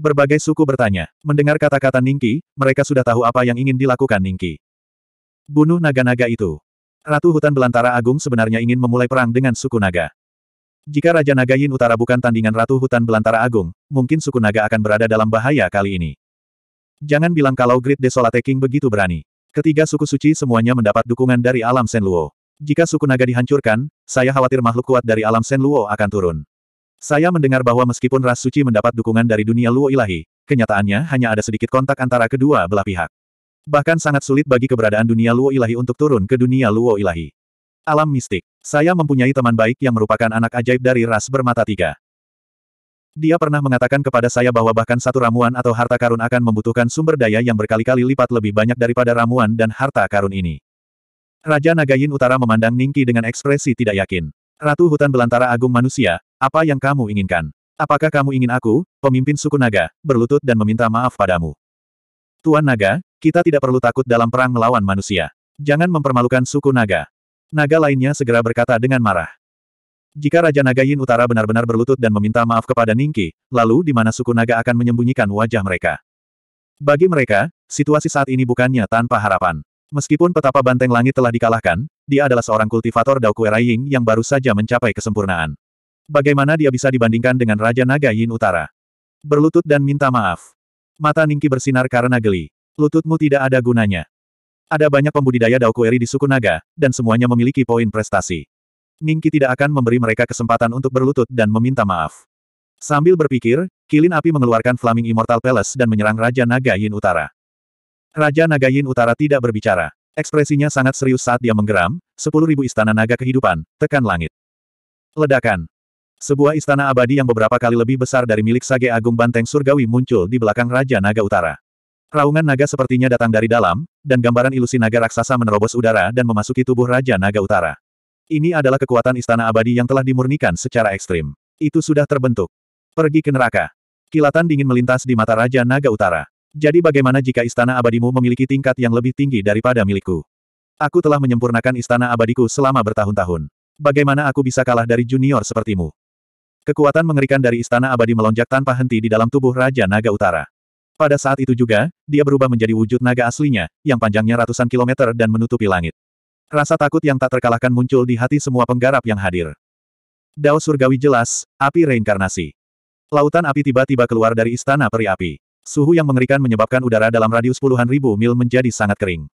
Berbagai suku bertanya. Mendengar kata-kata Ningki, mereka sudah tahu apa yang ingin dilakukan Ningki. Bunuh naga-naga itu. Ratu Hutan Belantara Agung sebenarnya ingin memulai perang dengan suku naga. Jika Raja Naga Yin Utara bukan tandingan Ratu Hutan Belantara Agung, mungkin suku naga akan berada dalam bahaya kali ini. Jangan bilang kalau Great Desolate King begitu berani. Ketiga suku suci semuanya mendapat dukungan dari alam Senluo. Jika suku naga dihancurkan, saya khawatir makhluk kuat dari alam Senluo akan turun. Saya mendengar bahwa meskipun ras suci mendapat dukungan dari dunia Luo Ilahi, kenyataannya hanya ada sedikit kontak antara kedua belah pihak. Bahkan sangat sulit bagi keberadaan dunia Luo Ilahi untuk turun ke dunia Luo Ilahi. Alam mistik. Saya mempunyai teman baik yang merupakan anak ajaib dari ras bermata tiga. Dia pernah mengatakan kepada saya bahwa bahkan satu ramuan atau harta karun akan membutuhkan sumber daya yang berkali-kali lipat lebih banyak daripada ramuan dan harta karun ini. Raja Nagayin Utara memandang Ningki dengan ekspresi tidak yakin. Ratu Hutan Belantara Agung Manusia, apa yang kamu inginkan? Apakah kamu ingin aku, pemimpin suku Naga, berlutut dan meminta maaf padamu? Tuan Naga, kita tidak perlu takut dalam perang melawan manusia. Jangan mempermalukan suku Naga. Naga lainnya segera berkata dengan marah. Jika Raja Naga Yin Utara benar-benar berlutut dan meminta maaf kepada Ningki, lalu di mana suku Naga akan menyembunyikan wajah mereka? Bagi mereka, situasi saat ini bukannya tanpa harapan. Meskipun petapa banteng langit telah dikalahkan, dia adalah seorang kultivator Dao Kue Raiying yang baru saja mencapai kesempurnaan. Bagaimana dia bisa dibandingkan dengan Raja Naga Yin Utara? Berlutut dan minta maaf. Mata Ningki bersinar karena geli. Lututmu tidak ada gunanya. Ada banyak pembudidaya Dao Kueri di suku Naga, dan semuanya memiliki poin prestasi. Ningki tidak akan memberi mereka kesempatan untuk berlutut dan meminta maaf. Sambil berpikir, Kilin Api mengeluarkan Flaming Immortal Palace dan menyerang Raja Naga Yin Utara. Raja Naga Yin Utara tidak berbicara. Ekspresinya sangat serius saat dia menggeram, sepuluh ribu istana naga kehidupan, tekan langit. Ledakan. Sebuah istana abadi yang beberapa kali lebih besar dari milik Sage Agung Banteng Surgawi muncul di belakang Raja Naga Utara. Raungan naga sepertinya datang dari dalam, dan gambaran ilusi naga raksasa menerobos udara dan memasuki tubuh Raja Naga Utara. Ini adalah kekuatan istana abadi yang telah dimurnikan secara ekstrim. Itu sudah terbentuk. Pergi ke neraka. Kilatan dingin melintas di mata Raja Naga Utara. Jadi bagaimana jika istana abadimu memiliki tingkat yang lebih tinggi daripada milikku? Aku telah menyempurnakan istana abadiku selama bertahun-tahun. Bagaimana aku bisa kalah dari junior sepertimu? Kekuatan mengerikan dari istana abadi melonjak tanpa henti di dalam tubuh Raja Naga Utara. Pada saat itu juga, dia berubah menjadi wujud naga aslinya, yang panjangnya ratusan kilometer dan menutupi langit. Rasa takut yang tak terkalahkan muncul di hati semua penggarap yang hadir. Dao surgawi jelas, api reinkarnasi. Lautan api tiba-tiba keluar dari istana peri api. Suhu yang mengerikan menyebabkan udara dalam radius puluhan ribu mil menjadi sangat kering.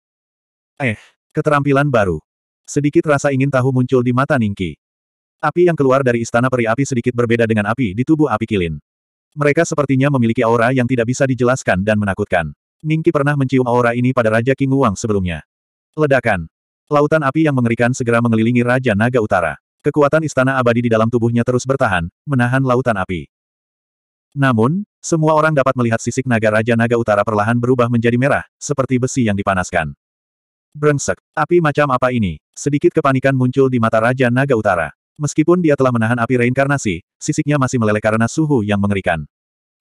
Eh, keterampilan baru. Sedikit rasa ingin tahu muncul di mata Ningki. Api yang keluar dari istana peri api sedikit berbeda dengan api di tubuh api kilin. Mereka sepertinya memiliki aura yang tidak bisa dijelaskan dan menakutkan. Ningki pernah mencium aura ini pada Raja King Wang sebelumnya. Ledakan. Lautan api yang mengerikan segera mengelilingi Raja Naga Utara. Kekuatan istana abadi di dalam tubuhnya terus bertahan, menahan lautan api. Namun, semua orang dapat melihat sisik naga Raja Naga Utara perlahan berubah menjadi merah, seperti besi yang dipanaskan. Brengsek, api macam apa ini? Sedikit kepanikan muncul di mata Raja Naga Utara. Meskipun dia telah menahan api reinkarnasi, sisiknya masih meleleh karena suhu yang mengerikan.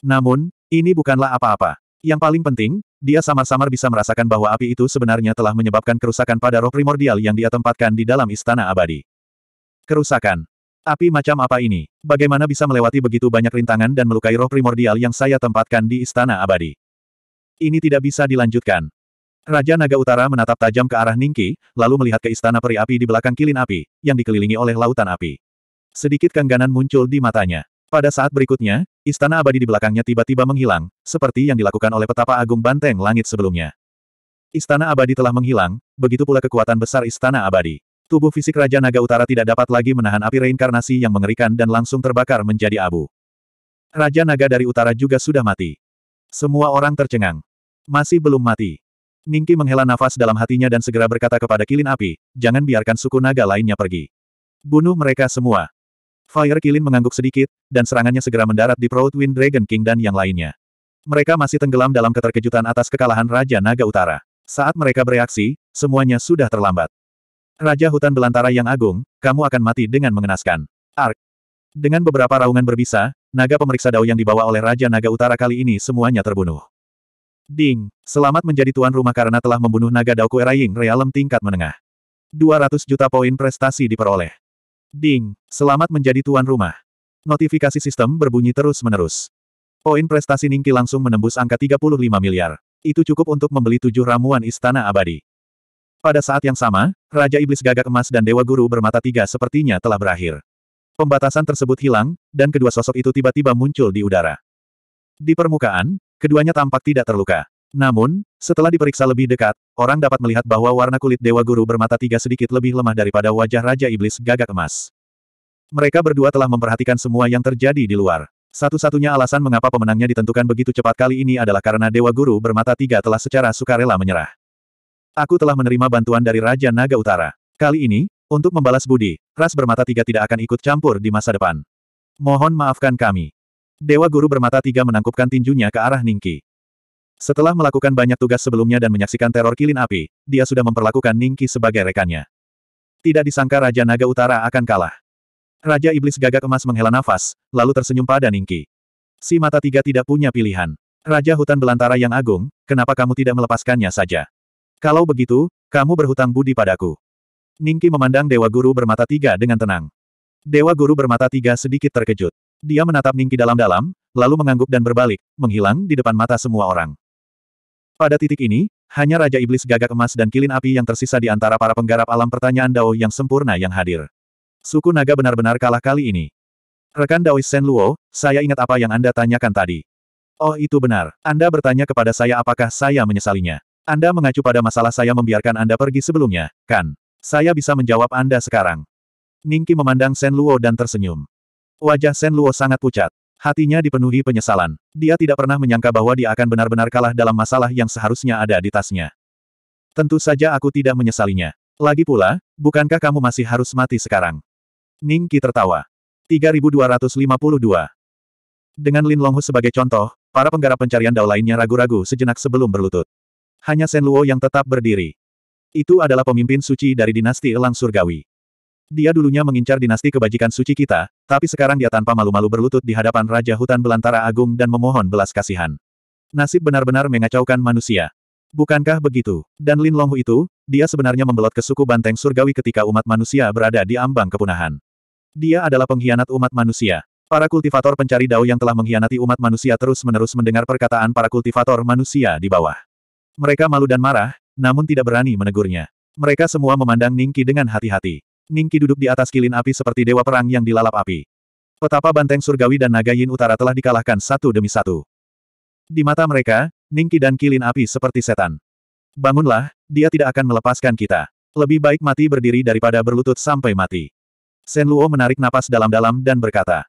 Namun, ini bukanlah apa-apa. Yang paling penting, dia samar-samar bisa merasakan bahwa api itu sebenarnya telah menyebabkan kerusakan pada roh primordial yang dia tempatkan di dalam istana abadi. Kerusakan. Api macam apa ini? Bagaimana bisa melewati begitu banyak rintangan dan melukai roh primordial yang saya tempatkan di Istana Abadi? Ini tidak bisa dilanjutkan. Raja Naga Utara menatap tajam ke arah Ningki, lalu melihat ke istana peri api di belakang kilin api, yang dikelilingi oleh lautan api. Sedikit kengganan muncul di matanya. Pada saat berikutnya, istana abadi di belakangnya tiba-tiba menghilang, seperti yang dilakukan oleh petapa agung banteng langit sebelumnya. Istana abadi telah menghilang, begitu pula kekuatan besar istana abadi. Tubuh fisik Raja Naga Utara tidak dapat lagi menahan api reinkarnasi yang mengerikan dan langsung terbakar menjadi abu. Raja Naga dari Utara juga sudah mati. Semua orang tercengang. Masih belum mati. Ningki menghela nafas dalam hatinya dan segera berkata kepada Kilin Api, jangan biarkan suku naga lainnya pergi. Bunuh mereka semua. Fire Kilin mengangguk sedikit, dan serangannya segera mendarat di perut Wind Dragon King dan yang lainnya. Mereka masih tenggelam dalam keterkejutan atas kekalahan Raja Naga Utara. Saat mereka bereaksi, semuanya sudah terlambat. Raja hutan belantara yang agung, kamu akan mati dengan mengenaskan. Ark. Dengan beberapa raungan berbisa, naga pemeriksa dao yang dibawa oleh Raja Naga Utara kali ini semuanya terbunuh. Ding, selamat menjadi tuan rumah karena telah membunuh naga Dao Kueraying realem tingkat menengah. 200 juta poin prestasi diperoleh. Ding, selamat menjadi tuan rumah. Notifikasi sistem berbunyi terus-menerus. Poin prestasi Ningki langsung menembus angka 35 miliar. Itu cukup untuk membeli tujuh ramuan istana abadi. Pada saat yang sama, Raja Iblis Gagak Emas dan Dewa Guru bermata tiga sepertinya telah berakhir. Pembatasan tersebut hilang, dan kedua sosok itu tiba-tiba muncul di udara. Di permukaan, keduanya tampak tidak terluka. Namun, setelah diperiksa lebih dekat, orang dapat melihat bahwa warna kulit Dewa Guru bermata tiga sedikit lebih lemah daripada wajah Raja Iblis Gagak Emas. Mereka berdua telah memperhatikan semua yang terjadi di luar. Satu-satunya alasan mengapa pemenangnya ditentukan begitu cepat kali ini adalah karena Dewa Guru bermata tiga telah secara sukarela menyerah. Aku telah menerima bantuan dari Raja Naga Utara. Kali ini, untuk membalas budi, ras bermata tiga tidak akan ikut campur di masa depan. Mohon maafkan kami. Dewa Guru bermata tiga menangkupkan tinjunya ke arah Ningki. Setelah melakukan banyak tugas sebelumnya dan menyaksikan teror kilin api, dia sudah memperlakukan Ningki sebagai rekannya. Tidak disangka Raja Naga Utara akan kalah. Raja Iblis Gagak Emas menghela nafas, lalu tersenyum pada Ningki. Si mata tiga tidak punya pilihan. Raja Hutan Belantara yang agung, kenapa kamu tidak melepaskannya saja? Kalau begitu, kamu berhutang budi padaku. Ningki memandang Dewa Guru bermata tiga dengan tenang. Dewa Guru bermata tiga sedikit terkejut. Dia menatap Ningki dalam-dalam, lalu mengangguk dan berbalik, menghilang di depan mata semua orang. Pada titik ini, hanya Raja Iblis Gagak Emas dan Kilin Api yang tersisa di antara para penggarap alam pertanyaan Dao yang sempurna yang hadir. Suku Naga benar-benar kalah kali ini. Rekan Daois Sen Luo, saya ingat apa yang Anda tanyakan tadi. Oh itu benar, Anda bertanya kepada saya apakah saya menyesalinya. Anda mengacu pada masalah saya membiarkan Anda pergi sebelumnya, kan? Saya bisa menjawab Anda sekarang. Ningki memandang Shen Luo dan tersenyum. Wajah Shen Luo sangat pucat. Hatinya dipenuhi penyesalan. Dia tidak pernah menyangka bahwa dia akan benar-benar kalah dalam masalah yang seharusnya ada di tasnya. Tentu saja aku tidak menyesalinya. Lagi pula, bukankah kamu masih harus mati sekarang? Ningki tertawa. 3252 Dengan Lin Longhu sebagai contoh, para penggarap pencarian dao lainnya ragu-ragu sejenak sebelum berlutut hanya Luo yang tetap berdiri. Itu adalah pemimpin suci dari dinasti Elang Surgawi. Dia dulunya mengincar dinasti kebajikan suci kita, tapi sekarang dia tanpa malu-malu berlutut di hadapan Raja Hutan Belantara Agung dan memohon belas kasihan. Nasib benar-benar mengacaukan manusia. Bukankah begitu? Dan Lin Longhu itu, dia sebenarnya membelot ke suku Banteng Surgawi ketika umat manusia berada di ambang kepunahan. Dia adalah pengkhianat umat manusia. Para kultivator pencari dao yang telah mengkhianati umat manusia terus-menerus mendengar perkataan para kultivator manusia di bawah. Mereka malu dan marah, namun tidak berani menegurnya. Mereka semua memandang Ningki dengan hati-hati. Ningki duduk di atas kilin api seperti dewa perang yang dilalap api. Petapa banteng surgawi dan naga yin utara telah dikalahkan satu demi satu. Di mata mereka, Ningki dan kilin api seperti setan. Bangunlah, dia tidak akan melepaskan kita. Lebih baik mati berdiri daripada berlutut sampai mati. Sen Luo menarik napas dalam-dalam dan berkata,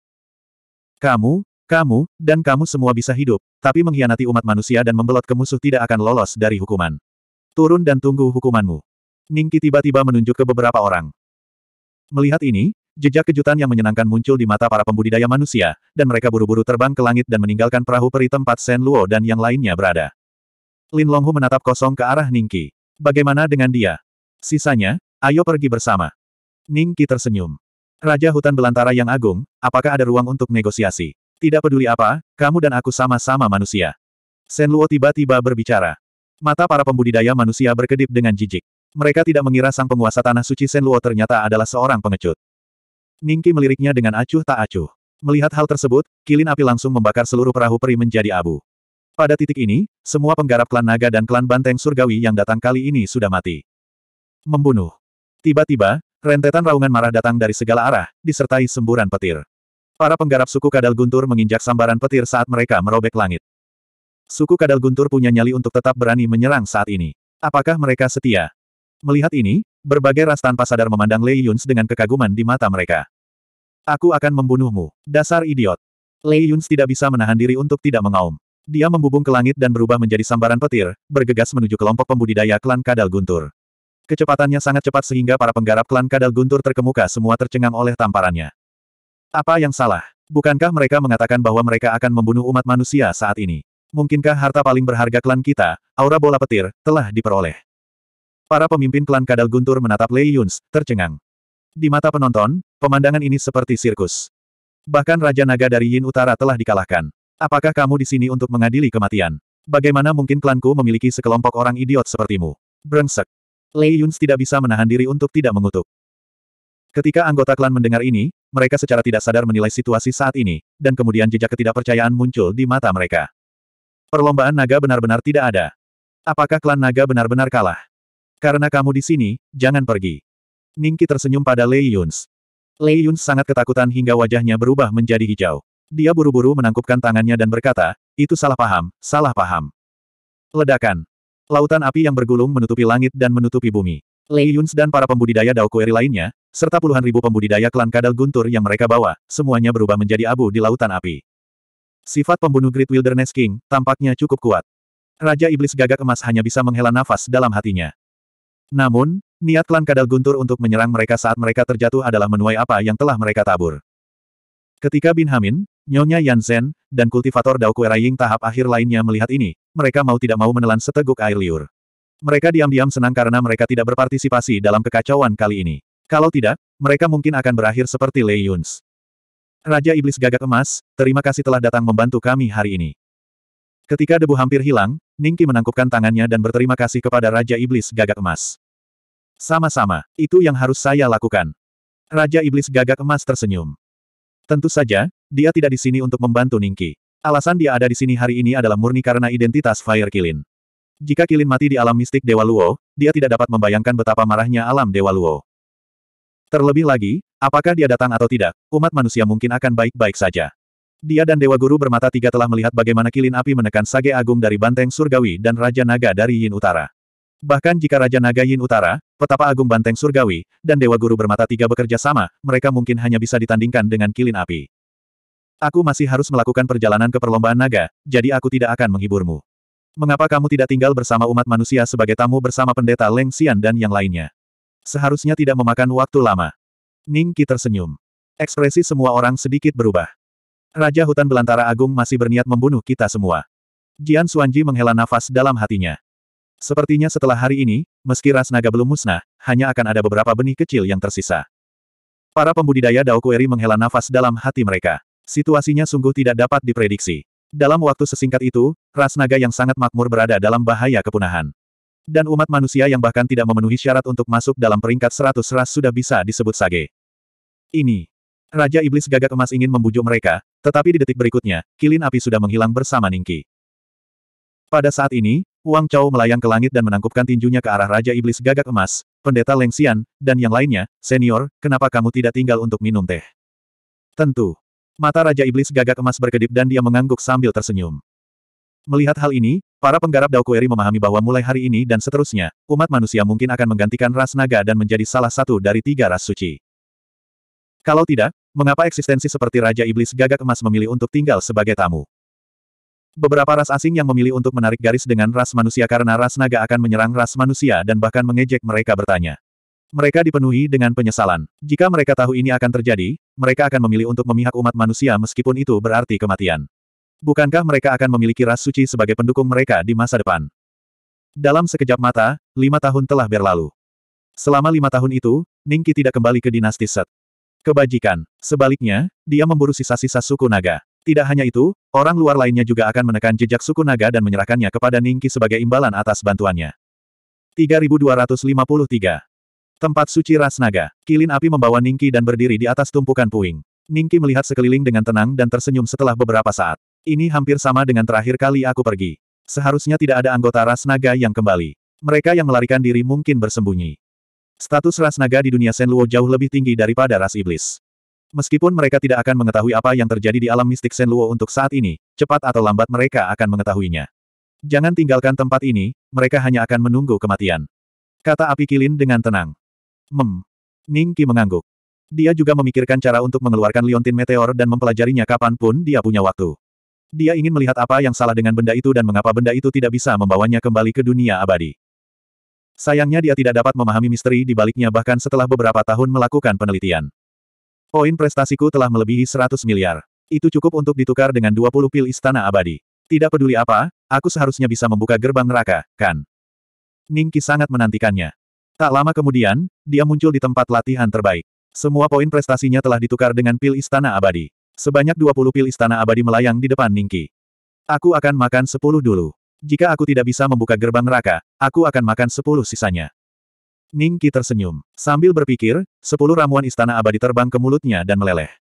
Kamu, kamu, dan kamu semua bisa hidup, tapi mengkhianati umat manusia dan membelot ke musuh tidak akan lolos dari hukuman. Turun dan tunggu hukumanmu. Ningki tiba-tiba menunjuk ke beberapa orang. Melihat ini, jejak kejutan yang menyenangkan muncul di mata para pembudidaya manusia, dan mereka buru-buru terbang ke langit dan meninggalkan perahu peri tempat Sen Luo dan yang lainnya berada. Lin Longhu menatap kosong ke arah Ningki. Bagaimana dengan dia? Sisanya, ayo pergi bersama. Ningki tersenyum. Raja hutan belantara yang agung, apakah ada ruang untuk negosiasi? Tidak peduli apa, kamu dan aku sama-sama manusia. Luo tiba-tiba berbicara. Mata para pembudidaya manusia berkedip dengan jijik. Mereka tidak mengira sang penguasa tanah suci Luo ternyata adalah seorang pengecut. Ningki meliriknya dengan acuh tak acuh. Melihat hal tersebut, kilin api langsung membakar seluruh perahu peri menjadi abu. Pada titik ini, semua penggarap klan naga dan klan banteng surgawi yang datang kali ini sudah mati. Membunuh. Tiba-tiba, rentetan raungan marah datang dari segala arah, disertai semburan petir. Para penggarap suku kadal guntur menginjak sambaran petir saat mereka merobek langit. Suku kadal guntur punya nyali untuk tetap berani menyerang saat ini. Apakah mereka setia? Melihat ini, berbagai ras tanpa sadar memandang Lei Yuns dengan kekaguman di mata mereka. Aku akan membunuhmu, dasar idiot. Lei Yuns tidak bisa menahan diri untuk tidak mengaum. Dia membubung ke langit dan berubah menjadi sambaran petir, bergegas menuju kelompok pembudidaya klan Kadal Guntur. Kecepatannya sangat cepat sehingga para penggarap klan Kadal Guntur terkemuka semua tercengang oleh tamparannya. Apa yang salah? Bukankah mereka mengatakan bahwa mereka akan membunuh umat manusia saat ini? Mungkinkah harta paling berharga klan kita, aura bola petir, telah diperoleh? Para pemimpin klan Kadal Guntur menatap Lei Yuns, tercengang. Di mata penonton, pemandangan ini seperti sirkus. Bahkan Raja Naga dari Yin Utara telah dikalahkan. Apakah kamu di sini untuk mengadili kematian? Bagaimana mungkin klanku memiliki sekelompok orang idiot sepertimu? Brengsek. Lei Yuns tidak bisa menahan diri untuk tidak mengutuk. Ketika anggota klan mendengar ini, mereka secara tidak sadar menilai situasi saat ini, dan kemudian jejak ketidakpercayaan muncul di mata mereka. Perlombaan naga benar-benar tidak ada. Apakah klan naga benar-benar kalah? Karena kamu di sini, jangan pergi. Ningki tersenyum pada Lei Yuns. Lei Yuns sangat ketakutan hingga wajahnya berubah menjadi hijau. Dia buru-buru menangkupkan tangannya dan berkata, itu salah paham, salah paham. Ledakan. Lautan api yang bergulung menutupi langit dan menutupi bumi. Lei Yuns dan para pembudidaya Kueri lainnya, serta puluhan ribu pembudidaya klan kadal guntur yang mereka bawa, semuanya berubah menjadi abu di lautan api. Sifat pembunuh Great Wilderness King, tampaknya cukup kuat. Raja Iblis Gagak Emas hanya bisa menghela nafas dalam hatinya. Namun, niat klan kadal guntur untuk menyerang mereka saat mereka terjatuh adalah menuai apa yang telah mereka tabur. Ketika Bin Hamin, Nyonya Yan Zhen, dan kultivator Dao Kue Ying tahap akhir lainnya melihat ini, mereka mau tidak mau menelan seteguk air liur. Mereka diam-diam senang karena mereka tidak berpartisipasi dalam kekacauan kali ini. Kalau tidak, mereka mungkin akan berakhir seperti Lei Yuns. Raja Iblis Gagak Emas, terima kasih telah datang membantu kami hari ini. Ketika debu hampir hilang, Ningki menangkupkan tangannya dan berterima kasih kepada Raja Iblis Gagak Emas. Sama-sama, itu yang harus saya lakukan. Raja Iblis Gagak Emas tersenyum. Tentu saja, dia tidak di sini untuk membantu Ningki. Alasan dia ada di sini hari ini adalah murni karena identitas Fire Killin. Jika Kilin mati di alam mistik Dewa Luo, dia tidak dapat membayangkan betapa marahnya alam Dewa Luo. Terlebih lagi, apakah dia datang atau tidak, umat manusia mungkin akan baik-baik saja. Dia dan Dewa Guru bermata tiga telah melihat bagaimana Kilin Api menekan Sage Agung dari Banteng Surgawi dan Raja Naga dari Yin Utara. Bahkan jika Raja Naga Yin Utara, Petapa Agung Banteng Surgawi, dan Dewa Guru bermata tiga bekerja sama, mereka mungkin hanya bisa ditandingkan dengan Kilin Api. Aku masih harus melakukan perjalanan ke perlombaan naga, jadi aku tidak akan menghiburmu. Mengapa kamu tidak tinggal bersama umat manusia sebagai tamu bersama pendeta Leng Xian dan yang lainnya? Seharusnya tidak memakan waktu lama. Ning Qi tersenyum. Ekspresi semua orang sedikit berubah. Raja Hutan Belantara Agung masih berniat membunuh kita semua. Jian Suanji menghela nafas dalam hatinya. Sepertinya setelah hari ini, meski ras naga belum musnah, hanya akan ada beberapa benih kecil yang tersisa. Para pembudidaya Dao Kueri menghela nafas dalam hati mereka. Situasinya sungguh tidak dapat diprediksi. Dalam waktu sesingkat itu, ras naga yang sangat makmur berada dalam bahaya kepunahan. Dan umat manusia yang bahkan tidak memenuhi syarat untuk masuk dalam peringkat seratus ras sudah bisa disebut sage. Ini. Raja Iblis Gagak Emas ingin membujuk mereka, tetapi di detik berikutnya, kilin api sudah menghilang bersama Ningki. Pada saat ini, Wang Chao melayang ke langit dan menangkupkan tinjunya ke arah Raja Iblis Gagak Emas, Pendeta Leng Xian, dan yang lainnya, senior, kenapa kamu tidak tinggal untuk minum teh? Tentu. Mata Raja Iblis gagak emas berkedip dan dia mengangguk sambil tersenyum. Melihat hal ini, para penggarap Daokueri memahami bahwa mulai hari ini dan seterusnya, umat manusia mungkin akan menggantikan ras naga dan menjadi salah satu dari tiga ras suci. Kalau tidak, mengapa eksistensi seperti Raja Iblis gagak emas memilih untuk tinggal sebagai tamu? Beberapa ras asing yang memilih untuk menarik garis dengan ras manusia karena ras naga akan menyerang ras manusia dan bahkan mengejek mereka bertanya. Mereka dipenuhi dengan penyesalan. Jika mereka tahu ini akan terjadi, mereka akan memilih untuk memihak umat manusia meskipun itu berarti kematian. Bukankah mereka akan memiliki ras suci sebagai pendukung mereka di masa depan? Dalam sekejap mata, lima tahun telah berlalu. Selama lima tahun itu, Ningki tidak kembali ke dinasti Set. Kebajikan. Sebaliknya, dia memburu sisa-sisa suku naga. Tidak hanya itu, orang luar lainnya juga akan menekan jejak suku naga dan menyerahkannya kepada Ningki sebagai imbalan atas bantuannya. 3253 Tempat suci ras naga. Kilin api membawa Ningki dan berdiri di atas tumpukan puing. Ningki melihat sekeliling dengan tenang dan tersenyum setelah beberapa saat. Ini hampir sama dengan terakhir kali aku pergi. Seharusnya tidak ada anggota ras naga yang kembali. Mereka yang melarikan diri mungkin bersembunyi. Status ras naga di dunia Senluo jauh lebih tinggi daripada ras iblis. Meskipun mereka tidak akan mengetahui apa yang terjadi di alam mistik Senluo untuk saat ini, cepat atau lambat mereka akan mengetahuinya. Jangan tinggalkan tempat ini, mereka hanya akan menunggu kematian. Kata api kilin dengan tenang. Hmm. Ning Qi mengangguk. Dia juga memikirkan cara untuk mengeluarkan liontin meteor dan mempelajarinya kapanpun dia punya waktu. Dia ingin melihat apa yang salah dengan benda itu dan mengapa benda itu tidak bisa membawanya kembali ke dunia abadi. Sayangnya dia tidak dapat memahami misteri di baliknya bahkan setelah beberapa tahun melakukan penelitian. Poin prestasiku telah melebihi 100 miliar. Itu cukup untuk ditukar dengan 20 pil istana abadi. Tidak peduli apa, aku seharusnya bisa membuka gerbang neraka, kan? Ningki sangat menantikannya. Tak lama kemudian, dia muncul di tempat latihan terbaik. Semua poin prestasinya telah ditukar dengan pil istana abadi. Sebanyak 20 pil istana abadi melayang di depan Ningki. Aku akan makan 10 dulu. Jika aku tidak bisa membuka gerbang neraka, aku akan makan 10 sisanya. Ningki tersenyum. Sambil berpikir, sepuluh ramuan istana abadi terbang ke mulutnya dan meleleh.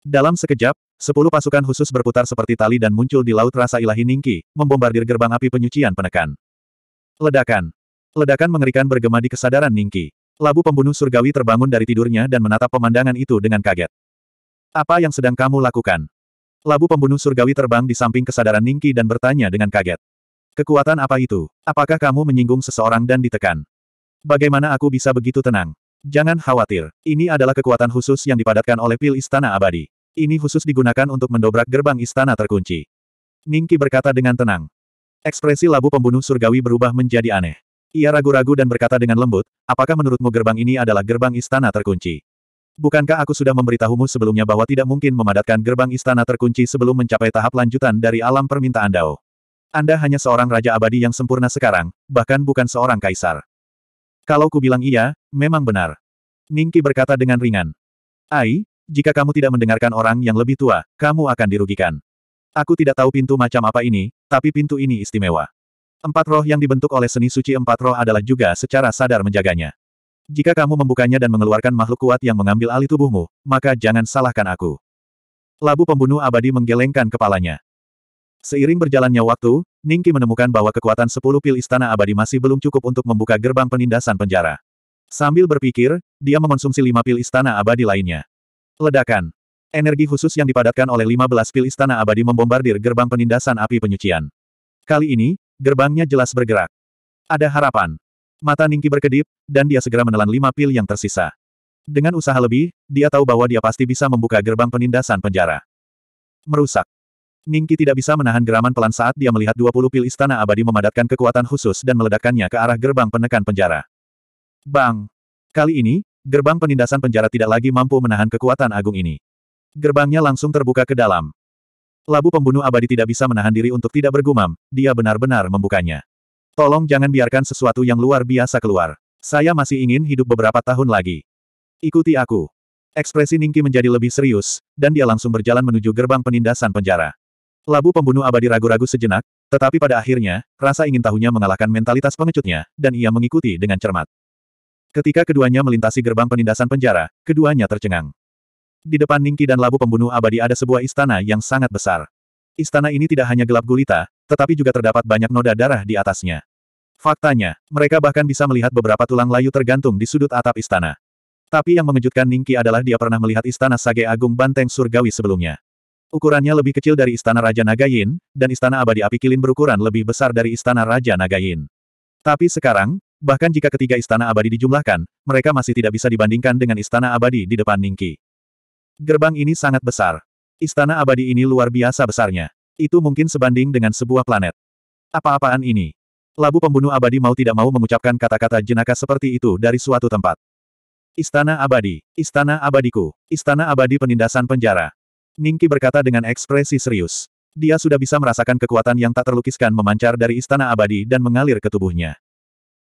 Dalam sekejap, sepuluh pasukan khusus berputar seperti tali dan muncul di laut rasa ilahi Ningki, membombardir gerbang api penyucian penekan. Ledakan. Ledakan mengerikan bergema di kesadaran Ningki. Labu pembunuh surgawi terbangun dari tidurnya dan menatap pemandangan itu dengan kaget. Apa yang sedang kamu lakukan? Labu pembunuh surgawi terbang di samping kesadaran Ningki dan bertanya dengan kaget. Kekuatan apa itu? Apakah kamu menyinggung seseorang dan ditekan? Bagaimana aku bisa begitu tenang? Jangan khawatir, ini adalah kekuatan khusus yang dipadatkan oleh pil istana abadi. Ini khusus digunakan untuk mendobrak gerbang istana terkunci. Ningki berkata dengan tenang. Ekspresi labu pembunuh surgawi berubah menjadi aneh. Ia ragu-ragu dan berkata dengan lembut, apakah menurutmu gerbang ini adalah gerbang istana terkunci? Bukankah aku sudah memberitahumu sebelumnya bahwa tidak mungkin memadatkan gerbang istana terkunci sebelum mencapai tahap lanjutan dari alam permintaan Dao? Anda hanya seorang raja abadi yang sempurna sekarang, bahkan bukan seorang kaisar. Kalau ku bilang iya, memang benar. Ningki berkata dengan ringan. Ai, jika kamu tidak mendengarkan orang yang lebih tua, kamu akan dirugikan. Aku tidak tahu pintu macam apa ini, tapi pintu ini istimewa. Empat roh yang dibentuk oleh seni suci empat roh adalah juga secara sadar menjaganya. Jika kamu membukanya dan mengeluarkan makhluk kuat yang mengambil alih tubuhmu, maka jangan salahkan aku. Labu pembunuh abadi menggelengkan kepalanya. Seiring berjalannya waktu, Ningki menemukan bahwa kekuatan sepuluh pil istana abadi masih belum cukup untuk membuka gerbang penindasan penjara. Sambil berpikir, dia mengonsumsi lima pil istana abadi lainnya. Ledakan. Energi khusus yang dipadatkan oleh lima belas pil istana abadi membombardir gerbang penindasan api penyucian. Kali ini, Gerbangnya jelas bergerak. Ada harapan. Mata Ningki berkedip, dan dia segera menelan lima pil yang tersisa. Dengan usaha lebih, dia tahu bahwa dia pasti bisa membuka gerbang penindasan penjara. Merusak. Ningki tidak bisa menahan geraman pelan saat dia melihat 20 pil istana abadi memadatkan kekuatan khusus dan meledakkannya ke arah gerbang penekan penjara. Bang! Kali ini, gerbang penindasan penjara tidak lagi mampu menahan kekuatan agung ini. Gerbangnya langsung terbuka ke dalam. Labu pembunuh abadi tidak bisa menahan diri untuk tidak bergumam, dia benar-benar membukanya. Tolong jangan biarkan sesuatu yang luar biasa keluar. Saya masih ingin hidup beberapa tahun lagi. Ikuti aku. Ekspresi Ningki menjadi lebih serius, dan dia langsung berjalan menuju gerbang penindasan penjara. Labu pembunuh abadi ragu-ragu sejenak, tetapi pada akhirnya, rasa ingin tahunya mengalahkan mentalitas pengecutnya, dan ia mengikuti dengan cermat. Ketika keduanya melintasi gerbang penindasan penjara, keduanya tercengang. Di depan Ningki dan labu pembunuh abadi ada sebuah istana yang sangat besar. Istana ini tidak hanya gelap gulita, tetapi juga terdapat banyak noda darah di atasnya. Faktanya, mereka bahkan bisa melihat beberapa tulang layu tergantung di sudut atap istana. Tapi yang mengejutkan Ningki adalah dia pernah melihat istana Sage Agung Banteng Surgawi sebelumnya. Ukurannya lebih kecil dari istana Raja Nagayin, dan istana abadi api kilin berukuran lebih besar dari istana Raja Nagayin. Tapi sekarang, bahkan jika ketiga istana abadi dijumlahkan, mereka masih tidak bisa dibandingkan dengan istana abadi di depan Ningki. Gerbang ini sangat besar. Istana abadi ini luar biasa besarnya. Itu mungkin sebanding dengan sebuah planet. Apa-apaan ini? Labu pembunuh abadi mau tidak mau mengucapkan kata-kata jenaka seperti itu dari suatu tempat. Istana abadi, istana abadiku, istana abadi penindasan penjara. Ningki berkata dengan ekspresi serius. Dia sudah bisa merasakan kekuatan yang tak terlukiskan memancar dari istana abadi dan mengalir ke tubuhnya.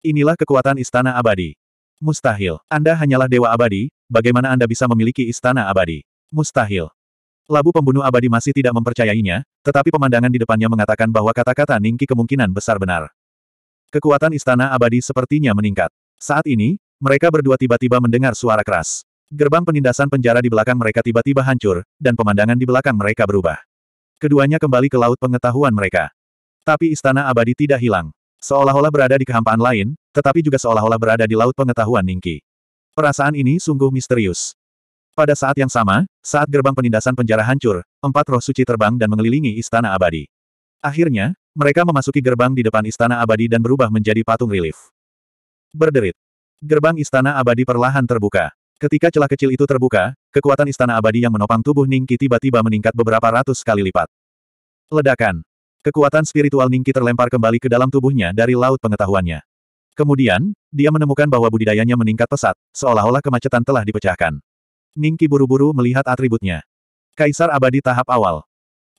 Inilah kekuatan istana abadi. Mustahil, Anda hanyalah dewa abadi, bagaimana Anda bisa memiliki istana abadi? Mustahil. Labu pembunuh abadi masih tidak mempercayainya, tetapi pemandangan di depannya mengatakan bahwa kata-kata Ningki kemungkinan besar benar. Kekuatan istana abadi sepertinya meningkat. Saat ini, mereka berdua tiba-tiba mendengar suara keras. Gerbang penindasan penjara di belakang mereka tiba-tiba hancur, dan pemandangan di belakang mereka berubah. Keduanya kembali ke laut pengetahuan mereka. Tapi istana abadi tidak hilang. Seolah-olah berada di kehampaan lain, tetapi juga seolah-olah berada di laut pengetahuan Ningki. Perasaan ini sungguh misterius. Pada saat yang sama, saat gerbang penindasan penjara hancur, empat roh suci terbang dan mengelilingi istana abadi. Akhirnya, mereka memasuki gerbang di depan istana abadi dan berubah menjadi patung relief. Berderit. Gerbang istana abadi perlahan terbuka. Ketika celah kecil itu terbuka, kekuatan istana abadi yang menopang tubuh Ningki tiba-tiba meningkat beberapa ratus kali lipat. Ledakan. Kekuatan spiritual Ningki terlempar kembali ke dalam tubuhnya dari laut pengetahuannya. Kemudian, dia menemukan bahwa budidayanya meningkat pesat, seolah-olah kemacetan telah dipecahkan. Ningki buru-buru melihat atributnya. Kaisar abadi tahap awal.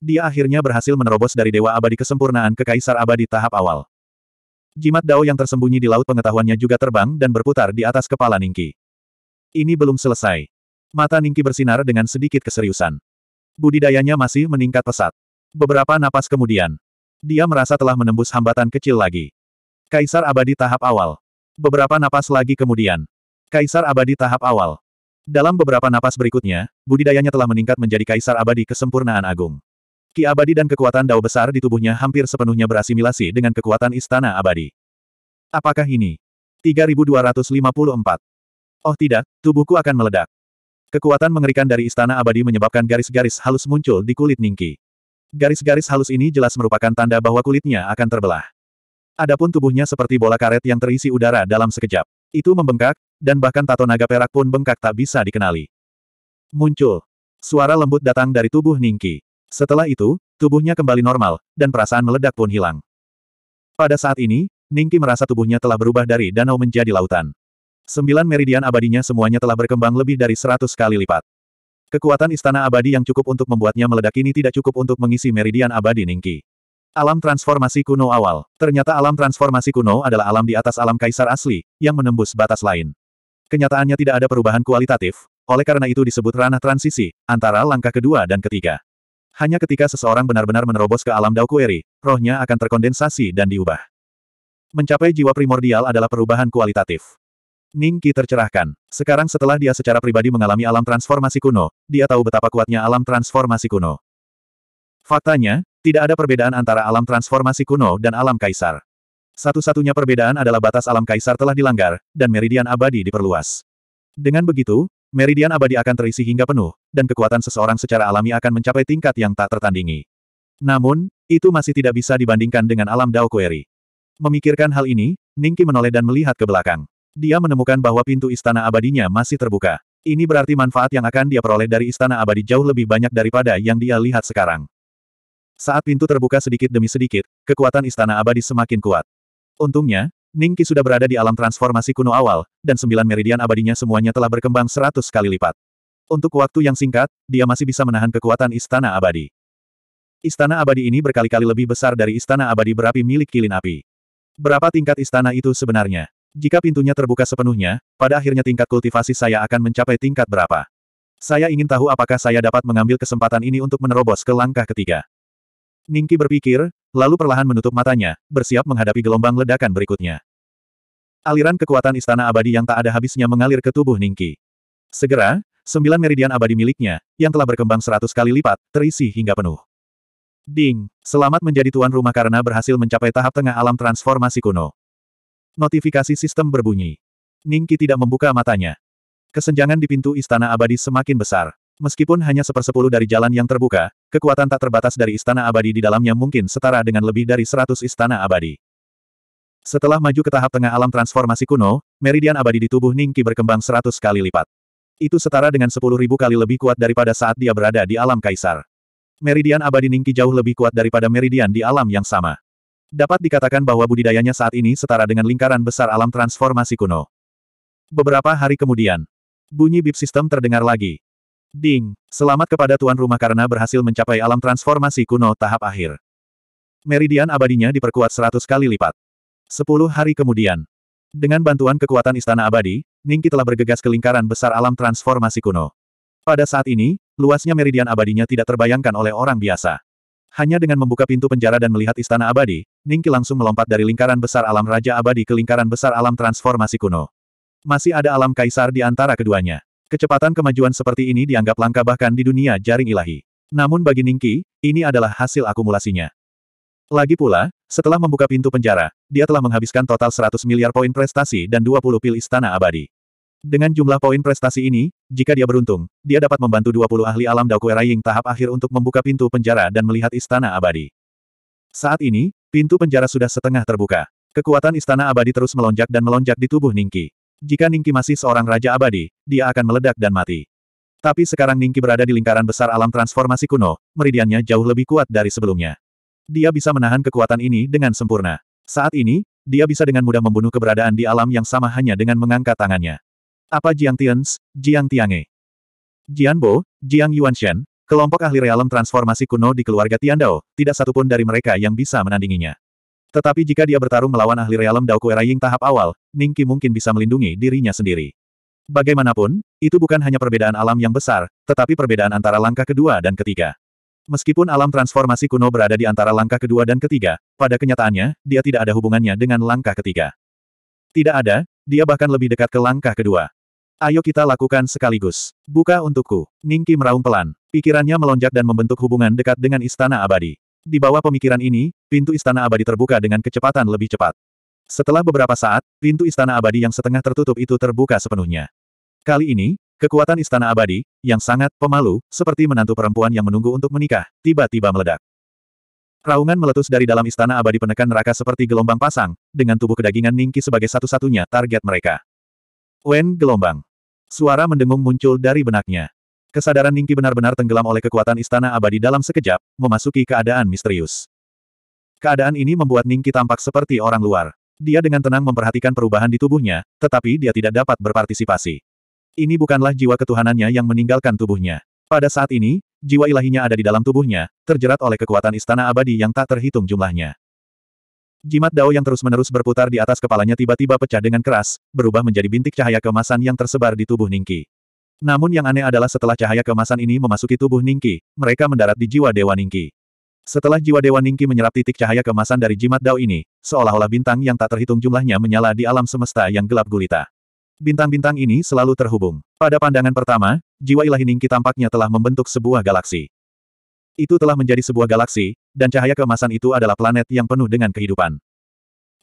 Dia akhirnya berhasil menerobos dari Dewa Abadi Kesempurnaan ke Kaisar Abadi tahap awal. Jimat Dao yang tersembunyi di laut pengetahuannya juga terbang dan berputar di atas kepala Ningki. Ini belum selesai. Mata Ningki bersinar dengan sedikit keseriusan. Budidayanya masih meningkat pesat. Beberapa napas kemudian, dia merasa telah menembus hambatan kecil lagi. Kaisar abadi tahap awal. Beberapa napas lagi kemudian. Kaisar abadi tahap awal. Dalam beberapa napas berikutnya, budidayanya telah meningkat menjadi kaisar abadi kesempurnaan agung. Ki abadi dan kekuatan dao besar di tubuhnya hampir sepenuhnya berasimilasi dengan kekuatan istana abadi. Apakah ini? 3254. Oh tidak, tubuhku akan meledak. Kekuatan mengerikan dari istana abadi menyebabkan garis-garis halus muncul di kulit Ningki. Garis-garis halus ini jelas merupakan tanda bahwa kulitnya akan terbelah. Adapun tubuhnya seperti bola karet yang terisi udara dalam sekejap. Itu membengkak, dan bahkan tato naga perak pun bengkak tak bisa dikenali. Muncul. Suara lembut datang dari tubuh Ningki. Setelah itu, tubuhnya kembali normal, dan perasaan meledak pun hilang. Pada saat ini, Ningki merasa tubuhnya telah berubah dari danau menjadi lautan. Sembilan meridian abadinya semuanya telah berkembang lebih dari seratus kali lipat. Kekuatan istana abadi yang cukup untuk membuatnya meledak ini tidak cukup untuk mengisi meridian abadi Ningki. Alam transformasi kuno awal. Ternyata alam transformasi kuno adalah alam di atas alam kaisar asli, yang menembus batas lain. Kenyataannya tidak ada perubahan kualitatif, oleh karena itu disebut ranah transisi, antara langkah kedua dan ketiga. Hanya ketika seseorang benar-benar menerobos ke alam Daokueri, rohnya akan terkondensasi dan diubah. Mencapai jiwa primordial adalah perubahan kualitatif. Ning Qi tercerahkan. Sekarang setelah dia secara pribadi mengalami alam transformasi kuno, dia tahu betapa kuatnya alam transformasi kuno. Faktanya, tidak ada perbedaan antara alam transformasi kuno dan alam kaisar. Satu-satunya perbedaan adalah batas alam kaisar telah dilanggar, dan meridian abadi diperluas. Dengan begitu, meridian abadi akan terisi hingga penuh, dan kekuatan seseorang secara alami akan mencapai tingkat yang tak tertandingi. Namun, itu masih tidak bisa dibandingkan dengan alam Dao Kueri. Memikirkan hal ini, Ningki menoleh dan melihat ke belakang. Dia menemukan bahwa pintu istana abadinya masih terbuka. Ini berarti manfaat yang akan dia peroleh dari istana abadi jauh lebih banyak daripada yang dia lihat sekarang. Saat pintu terbuka sedikit demi sedikit, kekuatan istana abadi semakin kuat. Untungnya, Ningki sudah berada di alam transformasi kuno awal, dan sembilan meridian abadinya semuanya telah berkembang seratus kali lipat. Untuk waktu yang singkat, dia masih bisa menahan kekuatan istana abadi. Istana abadi ini berkali-kali lebih besar dari istana abadi berapi milik kilin api. Berapa tingkat istana itu sebenarnya? Jika pintunya terbuka sepenuhnya, pada akhirnya tingkat kultivasi saya akan mencapai tingkat berapa. Saya ingin tahu apakah saya dapat mengambil kesempatan ini untuk menerobos ke langkah ketiga. Ningki berpikir, lalu perlahan menutup matanya, bersiap menghadapi gelombang ledakan berikutnya. Aliran kekuatan istana abadi yang tak ada habisnya mengalir ke tubuh Ningki. Segera, sembilan meridian abadi miliknya, yang telah berkembang seratus kali lipat, terisi hingga penuh. Ding, selamat menjadi tuan rumah karena berhasil mencapai tahap tengah alam transformasi kuno. Notifikasi sistem berbunyi. Ningki tidak membuka matanya. Kesenjangan di pintu istana abadi semakin besar. Meskipun hanya sepersepuluh dari jalan yang terbuka, kekuatan tak terbatas dari istana abadi di dalamnya mungkin setara dengan lebih dari seratus istana abadi. Setelah maju ke tahap tengah alam transformasi kuno, meridian abadi di tubuh Ningki berkembang seratus kali lipat. Itu setara dengan sepuluh ribu kali lebih kuat daripada saat dia berada di alam kaisar. Meridian abadi Ningki jauh lebih kuat daripada meridian di alam yang sama. Dapat dikatakan bahwa budidayanya saat ini setara dengan lingkaran besar alam transformasi kuno. Beberapa hari kemudian, bunyi bip sistem terdengar lagi. Ding! Selamat kepada tuan rumah karena berhasil mencapai alam transformasi kuno tahap akhir. Meridian abadinya diperkuat seratus kali lipat. Sepuluh hari kemudian. Dengan bantuan kekuatan Istana Abadi, Ningki telah bergegas ke lingkaran besar alam transformasi kuno. Pada saat ini, luasnya meridian abadinya tidak terbayangkan oleh orang biasa. Hanya dengan membuka pintu penjara dan melihat Istana Abadi, Ningki langsung melompat dari lingkaran besar alam Raja Abadi ke lingkaran besar alam transformasi kuno. Masih ada alam kaisar di antara keduanya. Kecepatan kemajuan seperti ini dianggap langka bahkan di dunia jaring ilahi. Namun bagi Ningki, ini adalah hasil akumulasinya. Lagi pula, setelah membuka pintu penjara, dia telah menghabiskan total 100 miliar poin prestasi dan 20 pil istana abadi. Dengan jumlah poin prestasi ini, jika dia beruntung, dia dapat membantu 20 ahli alam Daokue Raiying tahap akhir untuk membuka pintu penjara dan melihat istana abadi. Saat ini, pintu penjara sudah setengah terbuka. Kekuatan istana abadi terus melonjak dan melonjak di tubuh Ningki. Jika Ningki masih seorang raja abadi, dia akan meledak dan mati. Tapi sekarang Ningki berada di lingkaran besar alam transformasi kuno, meridiannya jauh lebih kuat dari sebelumnya. Dia bisa menahan kekuatan ini dengan sempurna. Saat ini, dia bisa dengan mudah membunuh keberadaan di alam yang sama hanya dengan mengangkat tangannya. Apa Jiang Tians, Jiang Tiange? Jian Bo, Jiang Yuanshen, kelompok ahli realem transformasi kuno di keluarga Tiandao, tidak satupun dari mereka yang bisa menandinginya. Tetapi jika dia bertarung melawan ahli realem Daoku Era tahap awal, Ningki mungkin bisa melindungi dirinya sendiri. Bagaimanapun, itu bukan hanya perbedaan alam yang besar, tetapi perbedaan antara langkah kedua dan ketiga. Meskipun alam transformasi kuno berada di antara langkah kedua dan ketiga, pada kenyataannya, dia tidak ada hubungannya dengan langkah ketiga. Tidak ada, dia bahkan lebih dekat ke langkah kedua. Ayo kita lakukan sekaligus. Buka untukku. Ningki meraung pelan. Pikirannya melonjak dan membentuk hubungan dekat dengan istana abadi. Di bawah pemikiran ini, pintu istana abadi terbuka dengan kecepatan lebih cepat. Setelah beberapa saat, pintu istana abadi yang setengah tertutup itu terbuka sepenuhnya. Kali ini, kekuatan istana abadi, yang sangat pemalu, seperti menantu perempuan yang menunggu untuk menikah, tiba-tiba meledak. Raungan meletus dari dalam istana abadi penekan neraka seperti gelombang pasang, dengan tubuh kedagingan Ningki sebagai satu-satunya target mereka. Wen gelombang. Suara mendengung muncul dari benaknya. Kesadaran Ningki benar-benar tenggelam oleh kekuatan istana abadi dalam sekejap, memasuki keadaan misterius. Keadaan ini membuat Ningki tampak seperti orang luar. Dia dengan tenang memperhatikan perubahan di tubuhnya, tetapi dia tidak dapat berpartisipasi. Ini bukanlah jiwa ketuhanannya yang meninggalkan tubuhnya. Pada saat ini, jiwa ilahinya ada di dalam tubuhnya, terjerat oleh kekuatan istana abadi yang tak terhitung jumlahnya. Jimat dao yang terus-menerus berputar di atas kepalanya tiba-tiba pecah dengan keras, berubah menjadi bintik cahaya kemasan yang tersebar di tubuh Ningki. Namun yang aneh adalah setelah cahaya kemasan ini memasuki tubuh Ningki, mereka mendarat di jiwa Dewa Ningki. Setelah jiwa Dewa Ningki menyerap titik cahaya kemasan dari jimat Dao ini, seolah-olah bintang yang tak terhitung jumlahnya menyala di alam semesta yang gelap gulita. Bintang-bintang ini selalu terhubung. Pada pandangan pertama, jiwa ilahi Ningki tampaknya telah membentuk sebuah galaksi. Itu telah menjadi sebuah galaksi, dan cahaya kemasan itu adalah planet yang penuh dengan kehidupan.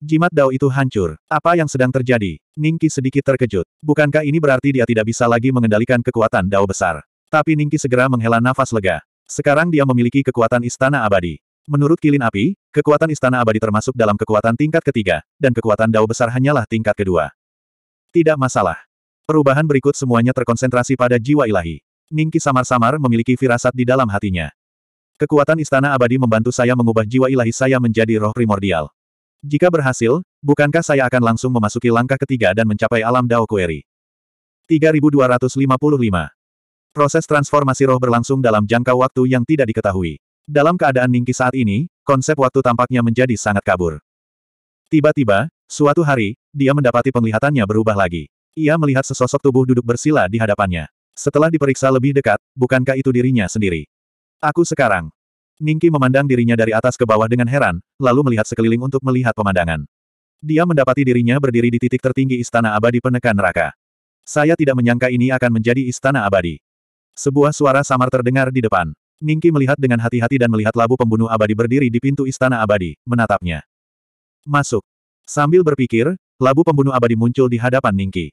Jimat Dao itu hancur. Apa yang sedang terjadi? Ningki sedikit terkejut. Bukankah ini berarti dia tidak bisa lagi mengendalikan kekuatan Dao besar? Tapi Ningki segera menghela nafas lega. Sekarang dia memiliki kekuatan istana abadi. Menurut kilin api, kekuatan istana abadi termasuk dalam kekuatan tingkat ketiga, dan kekuatan Dao besar hanyalah tingkat kedua. Tidak masalah. Perubahan berikut semuanya terkonsentrasi pada jiwa ilahi. Ningki samar-samar memiliki firasat di dalam hatinya. Kekuatan istana abadi membantu saya mengubah jiwa ilahi saya menjadi roh primordial. Jika berhasil, bukankah saya akan langsung memasuki langkah ketiga dan mencapai alam Dao Kueri? 3255. Proses transformasi roh berlangsung dalam jangka waktu yang tidak diketahui. Dalam keadaan Ningki saat ini, konsep waktu tampaknya menjadi sangat kabur. Tiba-tiba, suatu hari, dia mendapati penglihatannya berubah lagi. Ia melihat sesosok tubuh duduk bersila di hadapannya. Setelah diperiksa lebih dekat, bukankah itu dirinya sendiri? Aku sekarang. Ningki memandang dirinya dari atas ke bawah dengan heran, lalu melihat sekeliling untuk melihat pemandangan. Dia mendapati dirinya berdiri di titik tertinggi Istana Abadi Penekan Raka. Saya tidak menyangka ini akan menjadi Istana Abadi. Sebuah suara samar terdengar di depan. Ningki melihat dengan hati-hati dan melihat labu pembunuh abadi berdiri di pintu Istana Abadi, menatapnya. Masuk. Sambil berpikir, labu pembunuh abadi muncul di hadapan Ningki.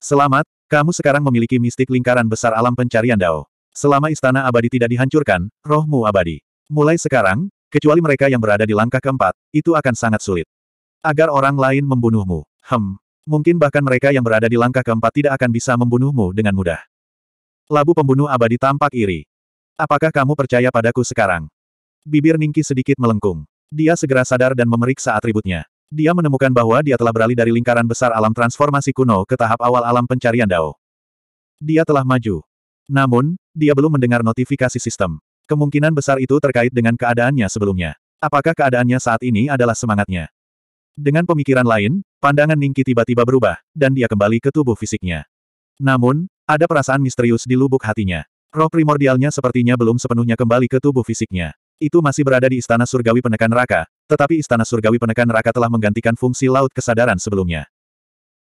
Selamat, kamu sekarang memiliki mistik lingkaran besar alam pencarian Dao. Selama Istana Abadi tidak dihancurkan, rohmu abadi. Mulai sekarang, kecuali mereka yang berada di langkah keempat, itu akan sangat sulit. Agar orang lain membunuhmu. Hem. Mungkin bahkan mereka yang berada di langkah keempat tidak akan bisa membunuhmu dengan mudah. Labu pembunuh abadi tampak iri. Apakah kamu percaya padaku sekarang? Bibir Ningki sedikit melengkung. Dia segera sadar dan memeriksa atributnya. Dia menemukan bahwa dia telah beralih dari lingkaran besar alam transformasi kuno ke tahap awal alam pencarian Dao. Dia telah maju. Namun, dia belum mendengar notifikasi sistem. Kemungkinan besar itu terkait dengan keadaannya sebelumnya. Apakah keadaannya saat ini adalah semangatnya? Dengan pemikiran lain, pandangan Ningki tiba-tiba berubah, dan dia kembali ke tubuh fisiknya. Namun, ada perasaan misterius di lubuk hatinya. Roh primordialnya sepertinya belum sepenuhnya kembali ke tubuh fisiknya. Itu masih berada di Istana Surgawi Penekan Raka, tetapi Istana Surgawi Penekan Raka telah menggantikan fungsi Laut Kesadaran sebelumnya.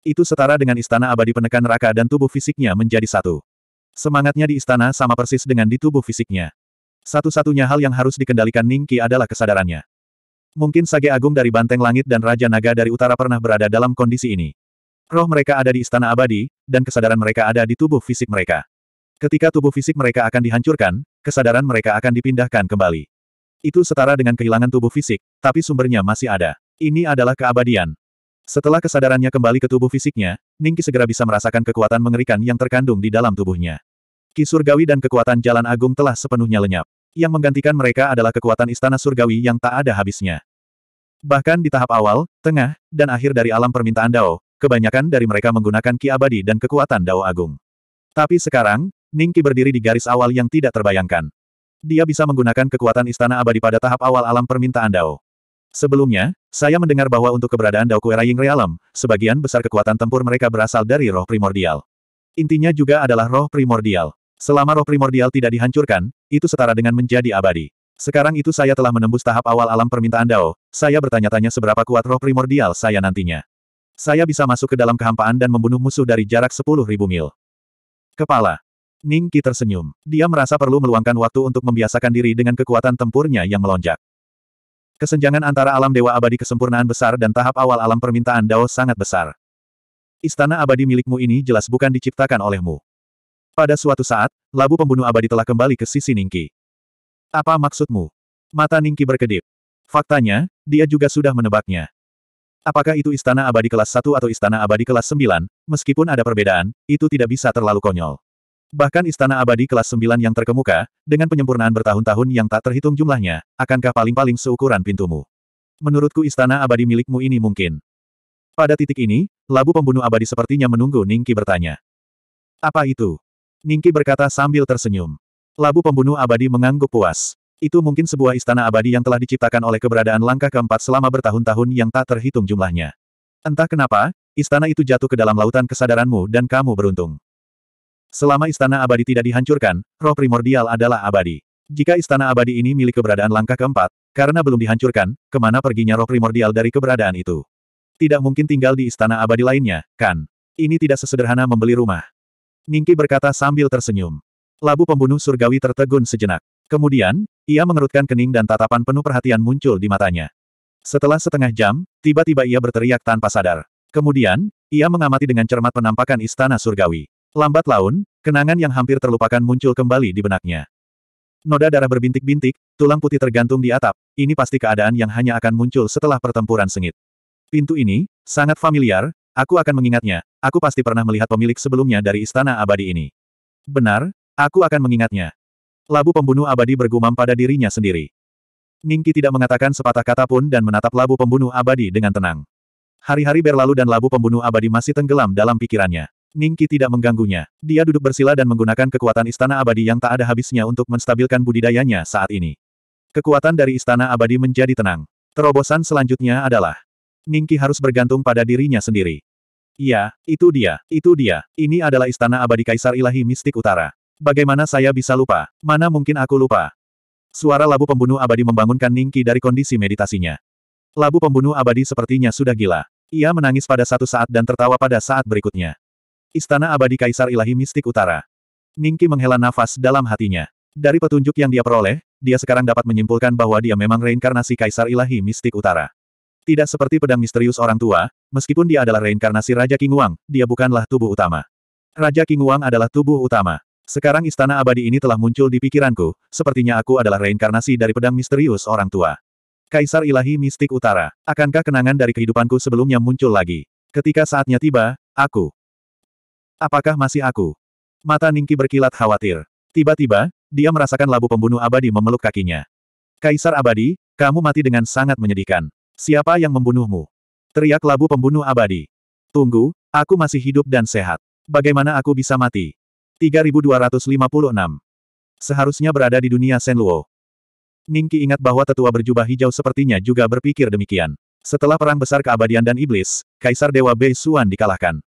Itu setara dengan Istana Abadi Penekan Raka dan tubuh fisiknya menjadi satu. Semangatnya di istana sama persis dengan di tubuh fisiknya. Satu-satunya hal yang harus dikendalikan Ningki adalah kesadarannya. Mungkin Sage Agung dari Banteng Langit dan Raja Naga dari Utara pernah berada dalam kondisi ini. Roh mereka ada di istana abadi, dan kesadaran mereka ada di tubuh fisik mereka. Ketika tubuh fisik mereka akan dihancurkan, kesadaran mereka akan dipindahkan kembali. Itu setara dengan kehilangan tubuh fisik, tapi sumbernya masih ada. Ini adalah keabadian. Setelah kesadarannya kembali ke tubuh fisiknya, Ningki segera bisa merasakan kekuatan mengerikan yang terkandung di dalam tubuhnya. Kisurgawi dan kekuatan jalan agung telah sepenuhnya lenyap. Yang menggantikan mereka adalah kekuatan istana surgawi yang tak ada habisnya. Bahkan di tahap awal, tengah, dan akhir dari alam permintaan Dao, kebanyakan dari mereka menggunakan ki abadi dan kekuatan Dao Agung. Tapi sekarang, Ningki berdiri di garis awal yang tidak terbayangkan. Dia bisa menggunakan kekuatan istana abadi pada tahap awal alam permintaan Dao. Sebelumnya, saya mendengar bahwa untuk keberadaan Dao Kueraying Realm, sebagian besar kekuatan tempur mereka berasal dari roh primordial. Intinya juga adalah roh primordial. Selama roh primordial tidak dihancurkan, itu setara dengan menjadi abadi. Sekarang itu saya telah menembus tahap awal alam permintaan Dao, saya bertanya-tanya seberapa kuat roh primordial saya nantinya. Saya bisa masuk ke dalam kehampaan dan membunuh musuh dari jarak 10.000 mil. Kepala. Ning Qi tersenyum. Dia merasa perlu meluangkan waktu untuk membiasakan diri dengan kekuatan tempurnya yang melonjak. Kesenjangan antara alam dewa abadi kesempurnaan besar dan tahap awal alam permintaan Dao sangat besar. Istana abadi milikmu ini jelas bukan diciptakan olehmu. Pada suatu saat, labu pembunuh abadi telah kembali ke sisi Ningki. Apa maksudmu? Mata Ningki berkedip. Faktanya, dia juga sudah menebaknya. Apakah itu istana abadi kelas 1 atau istana abadi kelas 9, meskipun ada perbedaan, itu tidak bisa terlalu konyol. Bahkan istana abadi kelas 9 yang terkemuka, dengan penyempurnaan bertahun-tahun yang tak terhitung jumlahnya, akankah paling-paling seukuran pintumu? Menurutku istana abadi milikmu ini mungkin. Pada titik ini, labu pembunuh abadi sepertinya menunggu Ningki bertanya. Apa itu? Ningki berkata sambil tersenyum. Labu pembunuh abadi mengangguk puas. Itu mungkin sebuah istana abadi yang telah diciptakan oleh keberadaan langkah keempat selama bertahun-tahun yang tak terhitung jumlahnya. Entah kenapa, istana itu jatuh ke dalam lautan kesadaranmu dan kamu beruntung. Selama istana abadi tidak dihancurkan, roh primordial adalah abadi. Jika istana abadi ini milik keberadaan langkah keempat, karena belum dihancurkan, kemana perginya roh primordial dari keberadaan itu? Tidak mungkin tinggal di istana abadi lainnya, kan? Ini tidak sesederhana membeli rumah. Ningki berkata sambil tersenyum. Labu pembunuh surgawi tertegun sejenak. Kemudian, ia mengerutkan kening dan tatapan penuh perhatian muncul di matanya. Setelah setengah jam, tiba-tiba ia berteriak tanpa sadar. Kemudian, ia mengamati dengan cermat penampakan istana surgawi. Lambat laun, kenangan yang hampir terlupakan muncul kembali di benaknya. Noda darah berbintik-bintik, tulang putih tergantung di atap, ini pasti keadaan yang hanya akan muncul setelah pertempuran sengit. Pintu ini, sangat familiar, Aku akan mengingatnya, aku pasti pernah melihat pemilik sebelumnya dari istana abadi ini. Benar, aku akan mengingatnya. Labu pembunuh abadi bergumam pada dirinya sendiri. Ningki tidak mengatakan sepatah kata pun dan menatap labu pembunuh abadi dengan tenang. Hari-hari berlalu dan labu pembunuh abadi masih tenggelam dalam pikirannya. Ningki tidak mengganggunya. Dia duduk bersila dan menggunakan kekuatan istana abadi yang tak ada habisnya untuk menstabilkan budidayanya saat ini. Kekuatan dari istana abadi menjadi tenang. Terobosan selanjutnya adalah Ningki harus bergantung pada dirinya sendiri. Iya, itu dia, itu dia. Ini adalah istana abadi Kaisar Ilahi Mistik Utara. Bagaimana saya bisa lupa? Mana mungkin aku lupa? Suara labu pembunuh abadi membangunkan Ningki dari kondisi meditasinya. Labu pembunuh abadi sepertinya sudah gila. Ia menangis pada satu saat dan tertawa pada saat berikutnya. Istana abadi Kaisar Ilahi Mistik Utara. Ningki menghela nafas dalam hatinya. Dari petunjuk yang dia peroleh, dia sekarang dapat menyimpulkan bahwa dia memang reinkarnasi Kaisar Ilahi Mistik Utara. Tidak seperti pedang misterius orang tua, meskipun dia adalah reinkarnasi Raja King Wang, dia bukanlah tubuh utama. Raja King Wang adalah tubuh utama. Sekarang istana abadi ini telah muncul di pikiranku, sepertinya aku adalah reinkarnasi dari pedang misterius orang tua. Kaisar Ilahi Mistik Utara, akankah kenangan dari kehidupanku sebelumnya muncul lagi? Ketika saatnya tiba, aku. Apakah masih aku? Mata Ningki berkilat khawatir. Tiba-tiba, dia merasakan labu pembunuh abadi memeluk kakinya. Kaisar abadi, kamu mati dengan sangat menyedihkan. Siapa yang membunuhmu? Teriak labu pembunuh abadi. Tunggu, aku masih hidup dan sehat. Bagaimana aku bisa mati? 3256. Seharusnya berada di dunia Senluo. Ningki ingat bahwa tetua berjubah hijau sepertinya juga berpikir demikian. Setelah perang besar keabadian dan iblis, Kaisar Dewa Bei Xuan dikalahkan.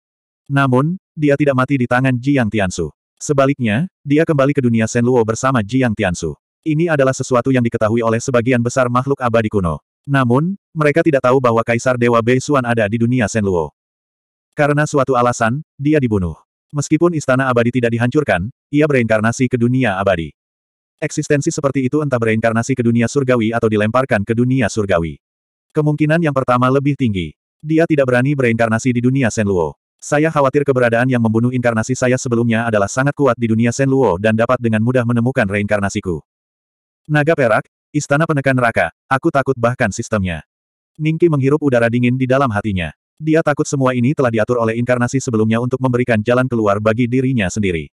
Namun, dia tidak mati di tangan Jiang Tiansu. Sebaliknya, dia kembali ke dunia Senluo bersama Jiang Tiansu. Ini adalah sesuatu yang diketahui oleh sebagian besar makhluk abadi kuno. Namun, mereka tidak tahu bahwa Kaisar Dewa Bei Xuan ada di dunia Shenluo. Karena suatu alasan, dia dibunuh. Meskipun istana abadi tidak dihancurkan, ia bereinkarnasi ke dunia abadi. Eksistensi seperti itu entah bereinkarnasi ke dunia surgawi atau dilemparkan ke dunia surgawi. Kemungkinan yang pertama lebih tinggi. Dia tidak berani bereinkarnasi di dunia Shenluo. Saya khawatir keberadaan yang membunuh inkarnasi saya sebelumnya adalah sangat kuat di dunia Shenluo dan dapat dengan mudah menemukan reinkarnasiku. Naga perak, Istana penekan neraka, aku takut bahkan sistemnya. Ningki menghirup udara dingin di dalam hatinya. Dia takut semua ini telah diatur oleh inkarnasi sebelumnya untuk memberikan jalan keluar bagi dirinya sendiri.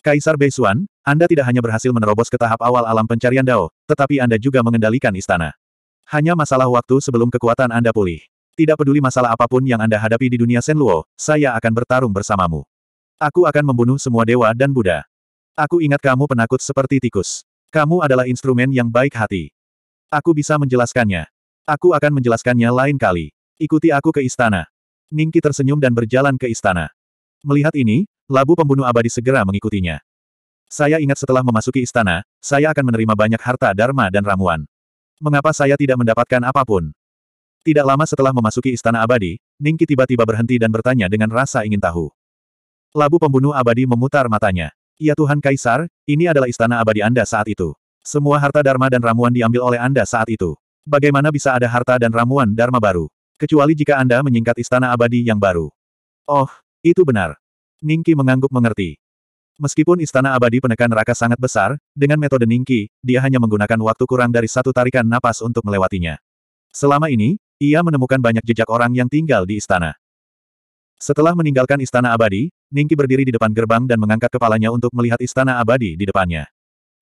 Kaisar Beisuan, Anda tidak hanya berhasil menerobos ke tahap awal alam pencarian Dao, tetapi Anda juga mengendalikan istana. Hanya masalah waktu sebelum kekuatan Anda pulih. Tidak peduli masalah apapun yang Anda hadapi di dunia Senluo, saya akan bertarung bersamamu. Aku akan membunuh semua dewa dan Buddha. Aku ingat kamu penakut seperti tikus. Kamu adalah instrumen yang baik hati. Aku bisa menjelaskannya. Aku akan menjelaskannya lain kali. Ikuti aku ke istana. Ningki tersenyum dan berjalan ke istana. Melihat ini, labu pembunuh abadi segera mengikutinya. Saya ingat setelah memasuki istana, saya akan menerima banyak harta dharma dan ramuan. Mengapa saya tidak mendapatkan apapun? Tidak lama setelah memasuki istana abadi, Ningki tiba-tiba berhenti dan bertanya dengan rasa ingin tahu. Labu pembunuh abadi memutar matanya. Ya Tuhan Kaisar, ini adalah istana abadi Anda saat itu. Semua harta Dharma dan ramuan diambil oleh Anda saat itu. Bagaimana bisa ada harta dan ramuan Dharma baru? Kecuali jika Anda menyingkat istana abadi yang baru. Oh, itu benar. Ningki mengangguk mengerti. Meskipun istana abadi penekan neraka sangat besar, dengan metode Ningki, dia hanya menggunakan waktu kurang dari satu tarikan napas untuk melewatinya. Selama ini, ia menemukan banyak jejak orang yang tinggal di istana. Setelah meninggalkan istana abadi, Ningki berdiri di depan gerbang dan mengangkat kepalanya untuk melihat istana abadi di depannya.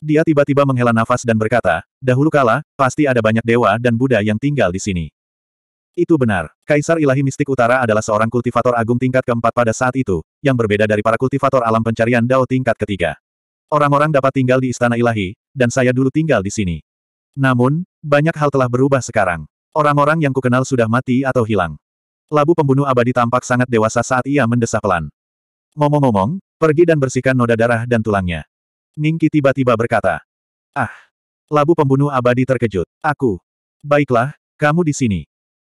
Dia tiba-tiba menghela nafas dan berkata, dahulu kala, pasti ada banyak dewa dan Buddha yang tinggal di sini. Itu benar. Kaisar Ilahi Mistik Utara adalah seorang kultivator agung tingkat keempat pada saat itu, yang berbeda dari para kultivator alam pencarian Dao tingkat ketiga. Orang-orang dapat tinggal di Istana Ilahi, dan saya dulu tinggal di sini. Namun, banyak hal telah berubah sekarang. Orang-orang yang kukenal sudah mati atau hilang. Labu pembunuh abadi tampak sangat dewasa saat ia mendesah pelan. Ngomong-ngomong, pergi dan bersihkan noda darah dan tulangnya. Ningki tiba-tiba berkata. Ah! Labu pembunuh abadi terkejut. Aku. Baiklah, kamu di sini.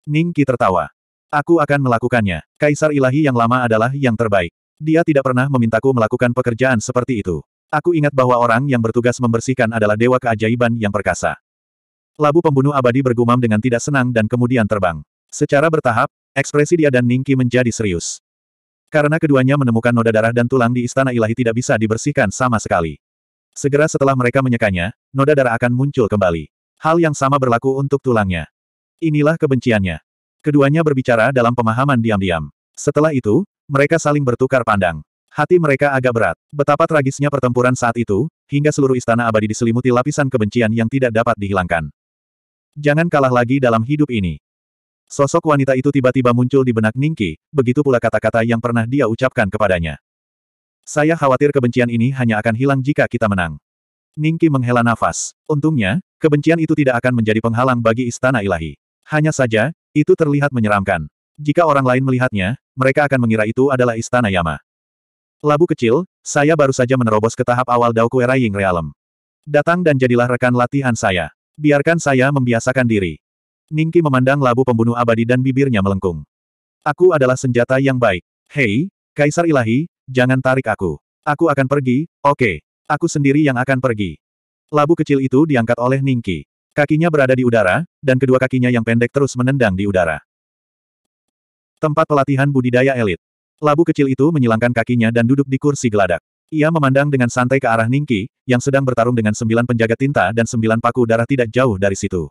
Ningki tertawa. Aku akan melakukannya. Kaisar ilahi yang lama adalah yang terbaik. Dia tidak pernah memintaku melakukan pekerjaan seperti itu. Aku ingat bahwa orang yang bertugas membersihkan adalah dewa keajaiban yang perkasa. Labu pembunuh abadi bergumam dengan tidak senang dan kemudian terbang. Secara bertahap, Ekspresi dia dan Ningki menjadi serius. Karena keduanya menemukan noda darah dan tulang di istana ilahi tidak bisa dibersihkan sama sekali. Segera setelah mereka menyekanya, noda darah akan muncul kembali. Hal yang sama berlaku untuk tulangnya. Inilah kebenciannya. Keduanya berbicara dalam pemahaman diam-diam. Setelah itu, mereka saling bertukar pandang. Hati mereka agak berat. Betapa tragisnya pertempuran saat itu, hingga seluruh istana abadi diselimuti lapisan kebencian yang tidak dapat dihilangkan. Jangan kalah lagi dalam hidup ini. Sosok wanita itu tiba-tiba muncul di benak Ningki, begitu pula kata-kata yang pernah dia ucapkan kepadanya. Saya khawatir kebencian ini hanya akan hilang jika kita menang. Ningki menghela nafas. Untungnya, kebencian itu tidak akan menjadi penghalang bagi istana ilahi. Hanya saja, itu terlihat menyeramkan. Jika orang lain melihatnya, mereka akan mengira itu adalah istana Yama. Labu kecil, saya baru saja menerobos ke tahap awal Dao Raying Realm. Datang dan jadilah rekan latihan saya. Biarkan saya membiasakan diri. Ningki memandang labu pembunuh abadi dan bibirnya melengkung. Aku adalah senjata yang baik. Hei, Kaisar Ilahi, jangan tarik aku. Aku akan pergi, oke. Okay. Aku sendiri yang akan pergi. Labu kecil itu diangkat oleh Ningki. Kakinya berada di udara, dan kedua kakinya yang pendek terus menendang di udara. Tempat pelatihan budidaya elit. Labu kecil itu menyilangkan kakinya dan duduk di kursi geladak. Ia memandang dengan santai ke arah Ningki, yang sedang bertarung dengan sembilan penjaga tinta dan sembilan paku darah tidak jauh dari situ.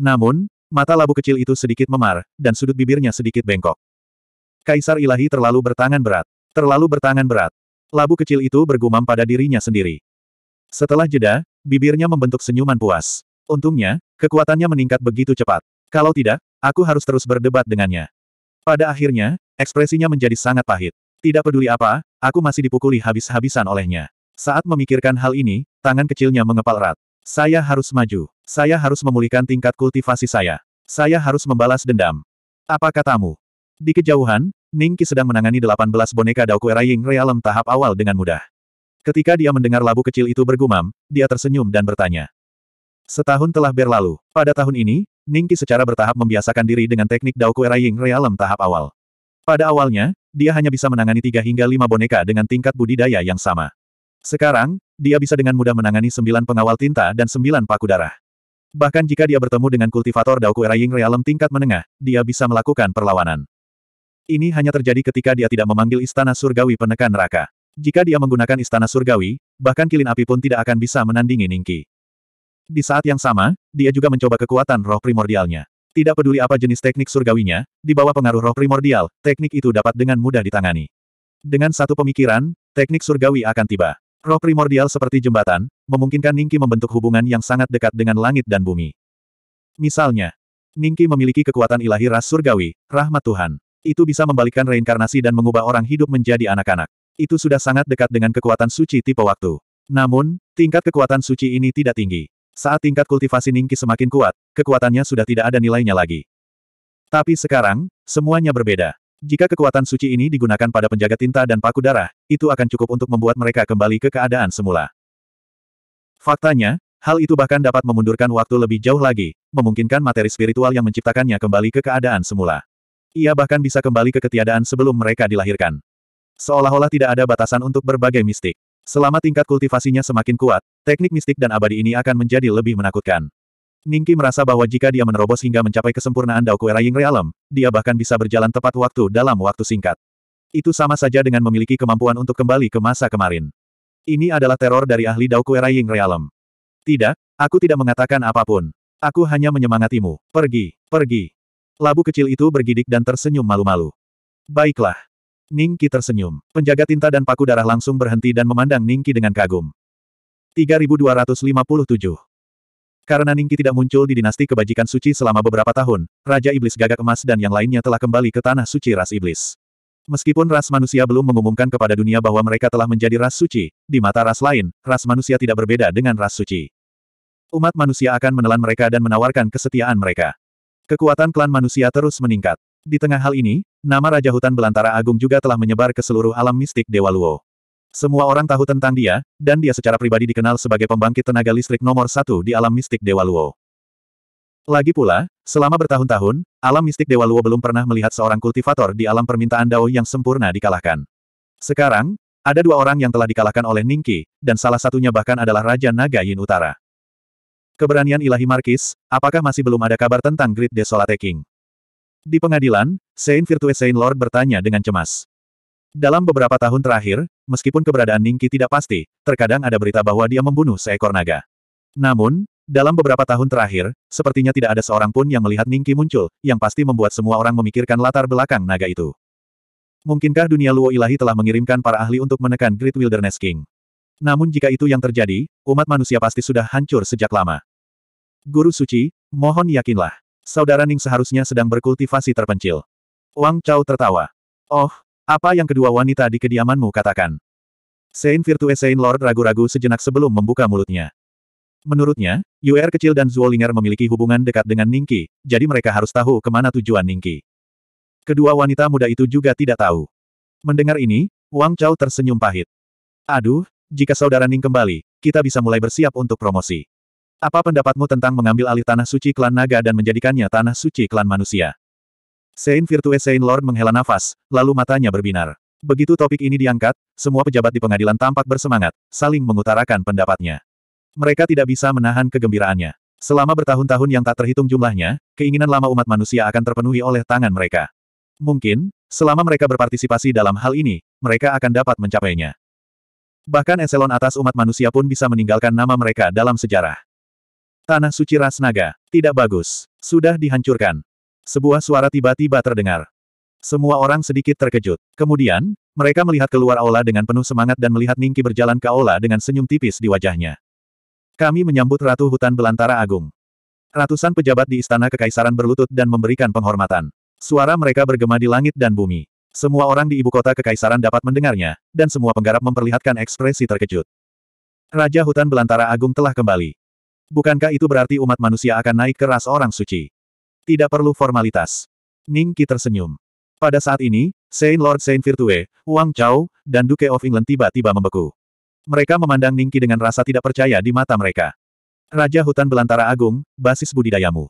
Namun, mata labu kecil itu sedikit memar, dan sudut bibirnya sedikit bengkok. Kaisar ilahi terlalu bertangan berat. Terlalu bertangan berat. Labu kecil itu bergumam pada dirinya sendiri. Setelah jeda, bibirnya membentuk senyuman puas. Untungnya, kekuatannya meningkat begitu cepat. Kalau tidak, aku harus terus berdebat dengannya. Pada akhirnya, ekspresinya menjadi sangat pahit. Tidak peduli apa, aku masih dipukuli habis-habisan olehnya. Saat memikirkan hal ini, tangan kecilnya mengepal erat. Saya harus maju. Saya harus memulihkan tingkat kultivasi saya. Saya harus membalas dendam. Apa katamu? Di kejauhan, Ningki sedang menangani 18 boneka Daoku Era Ying Realm tahap awal dengan mudah. Ketika dia mendengar labu kecil itu bergumam, dia tersenyum dan bertanya. Setahun telah berlalu. Pada tahun ini, Ningki secara bertahap membiasakan diri dengan teknik Daoku Era Ying Realm tahap awal. Pada awalnya, dia hanya bisa menangani 3 hingga 5 boneka dengan tingkat budidaya yang sama. Sekarang, dia bisa dengan mudah menangani sembilan pengawal tinta dan sembilan paku darah. Bahkan jika dia bertemu dengan kultivator Daoku Ying Realem tingkat menengah, dia bisa melakukan perlawanan. Ini hanya terjadi ketika dia tidak memanggil Istana Surgawi Penekan Neraka. Jika dia menggunakan Istana Surgawi, bahkan kilin api pun tidak akan bisa menandingi Ningki. Di saat yang sama, dia juga mencoba kekuatan roh primordialnya. Tidak peduli apa jenis teknik surgawinya, di bawah pengaruh roh primordial, teknik itu dapat dengan mudah ditangani. Dengan satu pemikiran, teknik surgawi akan tiba. Roh primordial seperti jembatan, memungkinkan Ningki membentuk hubungan yang sangat dekat dengan langit dan bumi. Misalnya, Ningki memiliki kekuatan ilahi ras surgawi, rahmat Tuhan. Itu bisa membalikkan reinkarnasi dan mengubah orang hidup menjadi anak-anak. Itu sudah sangat dekat dengan kekuatan suci tipe waktu. Namun, tingkat kekuatan suci ini tidak tinggi. Saat tingkat kultivasi Ningki semakin kuat, kekuatannya sudah tidak ada nilainya lagi. Tapi sekarang, semuanya berbeda. Jika kekuatan suci ini digunakan pada penjaga tinta dan paku darah, itu akan cukup untuk membuat mereka kembali ke keadaan semula. Faktanya, hal itu bahkan dapat memundurkan waktu lebih jauh lagi, memungkinkan materi spiritual yang menciptakannya kembali ke keadaan semula. Ia bahkan bisa kembali ke ketiadaan sebelum mereka dilahirkan. Seolah-olah tidak ada batasan untuk berbagai mistik. Selama tingkat kultivasinya semakin kuat, teknik mistik dan abadi ini akan menjadi lebih menakutkan. Ningki merasa bahwa jika dia menerobos hingga mencapai kesempurnaan Dao Era Ying Realm, dia bahkan bisa berjalan tepat waktu dalam waktu singkat. Itu sama saja dengan memiliki kemampuan untuk kembali ke masa kemarin. Ini adalah teror dari ahli Dao Era Ying Realm. Tidak, aku tidak mengatakan apapun. Aku hanya menyemangatimu. Pergi, pergi. Labu kecil itu bergidik dan tersenyum malu-malu. Baiklah. Ningki tersenyum. Penjaga tinta dan paku darah langsung berhenti dan memandang Ningki dengan kagum. 3257 karena Ningki tidak muncul di dinasti kebajikan suci selama beberapa tahun, Raja Iblis Gagak Emas dan yang lainnya telah kembali ke tanah suci ras iblis. Meskipun ras manusia belum mengumumkan kepada dunia bahwa mereka telah menjadi ras suci, di mata ras lain, ras manusia tidak berbeda dengan ras suci. Umat manusia akan menelan mereka dan menawarkan kesetiaan mereka. Kekuatan klan manusia terus meningkat. Di tengah hal ini, nama Raja Hutan Belantara Agung juga telah menyebar ke seluruh alam mistik Dewa Luo. Semua orang tahu tentang dia, dan dia secara pribadi dikenal sebagai pembangkit tenaga listrik nomor satu di alam mistik Dewa Luo. Lagi pula, selama bertahun-tahun, alam mistik Dewa Luo belum pernah melihat seorang kultivator di alam permintaan Dao yang sempurna dikalahkan. Sekarang, ada dua orang yang telah dikalahkan oleh Ningki, dan salah satunya bahkan adalah Raja Naga Yin Utara. Keberanian ilahi Markis, apakah masih belum ada kabar tentang Great Desolate King? Di pengadilan, Saint Virtue Saint Lord bertanya dengan cemas. Dalam beberapa tahun terakhir, meskipun keberadaan Ningki tidak pasti, terkadang ada berita bahwa dia membunuh seekor naga. Namun, dalam beberapa tahun terakhir, sepertinya tidak ada seorang pun yang melihat Ningki muncul, yang pasti membuat semua orang memikirkan latar belakang naga itu. Mungkinkah dunia Luo Ilahi telah mengirimkan para ahli untuk menekan Great Wilderness King? Namun jika itu yang terjadi, umat manusia pasti sudah hancur sejak lama. Guru Suci, mohon yakinlah. Saudara Ning seharusnya sedang berkultivasi terpencil. Wang Chao tertawa. Oh, apa yang kedua wanita di kediamanmu katakan? Saint Virtue Saint Lord ragu-ragu sejenak sebelum membuka mulutnya. Menurutnya, UR kecil dan Zuolinger memiliki hubungan dekat dengan Ningki, jadi mereka harus tahu kemana tujuan Ningki. Kedua wanita muda itu juga tidak tahu. Mendengar ini, Wang Chao tersenyum pahit. Aduh, jika saudara Ning kembali, kita bisa mulai bersiap untuk promosi. Apa pendapatmu tentang mengambil alih tanah suci klan naga dan menjadikannya tanah suci klan manusia? Saint Virtue Saint Lord menghela nafas, lalu matanya berbinar. Begitu topik ini diangkat, semua pejabat di pengadilan tampak bersemangat, saling mengutarakan pendapatnya. Mereka tidak bisa menahan kegembiraannya. Selama bertahun-tahun yang tak terhitung jumlahnya, keinginan lama umat manusia akan terpenuhi oleh tangan mereka. Mungkin, selama mereka berpartisipasi dalam hal ini, mereka akan dapat mencapainya. Bahkan eselon atas umat manusia pun bisa meninggalkan nama mereka dalam sejarah. Tanah suci Rasnaga tidak bagus. Sudah dihancurkan. Sebuah suara tiba-tiba terdengar. Semua orang sedikit terkejut. Kemudian, mereka melihat keluar aula dengan penuh semangat dan melihat Ningki berjalan ke aula dengan senyum tipis di wajahnya. Kami menyambut Ratu Hutan Belantara Agung. Ratusan pejabat di Istana Kekaisaran berlutut dan memberikan penghormatan. Suara mereka bergema di langit dan bumi. Semua orang di ibu kota Kekaisaran dapat mendengarnya, dan semua penggarap memperlihatkan ekspresi terkejut. Raja Hutan Belantara Agung telah kembali. Bukankah itu berarti umat manusia akan naik ke ras orang suci? Tidak perlu formalitas. Ning Qi tersenyum. Pada saat ini, Saint Lord Saint Virtue, Wang Chao, dan Duke of England tiba-tiba membeku. Mereka memandang Ning Qi dengan rasa tidak percaya di mata mereka. Raja Hutan Belantara Agung, basis budidayamu.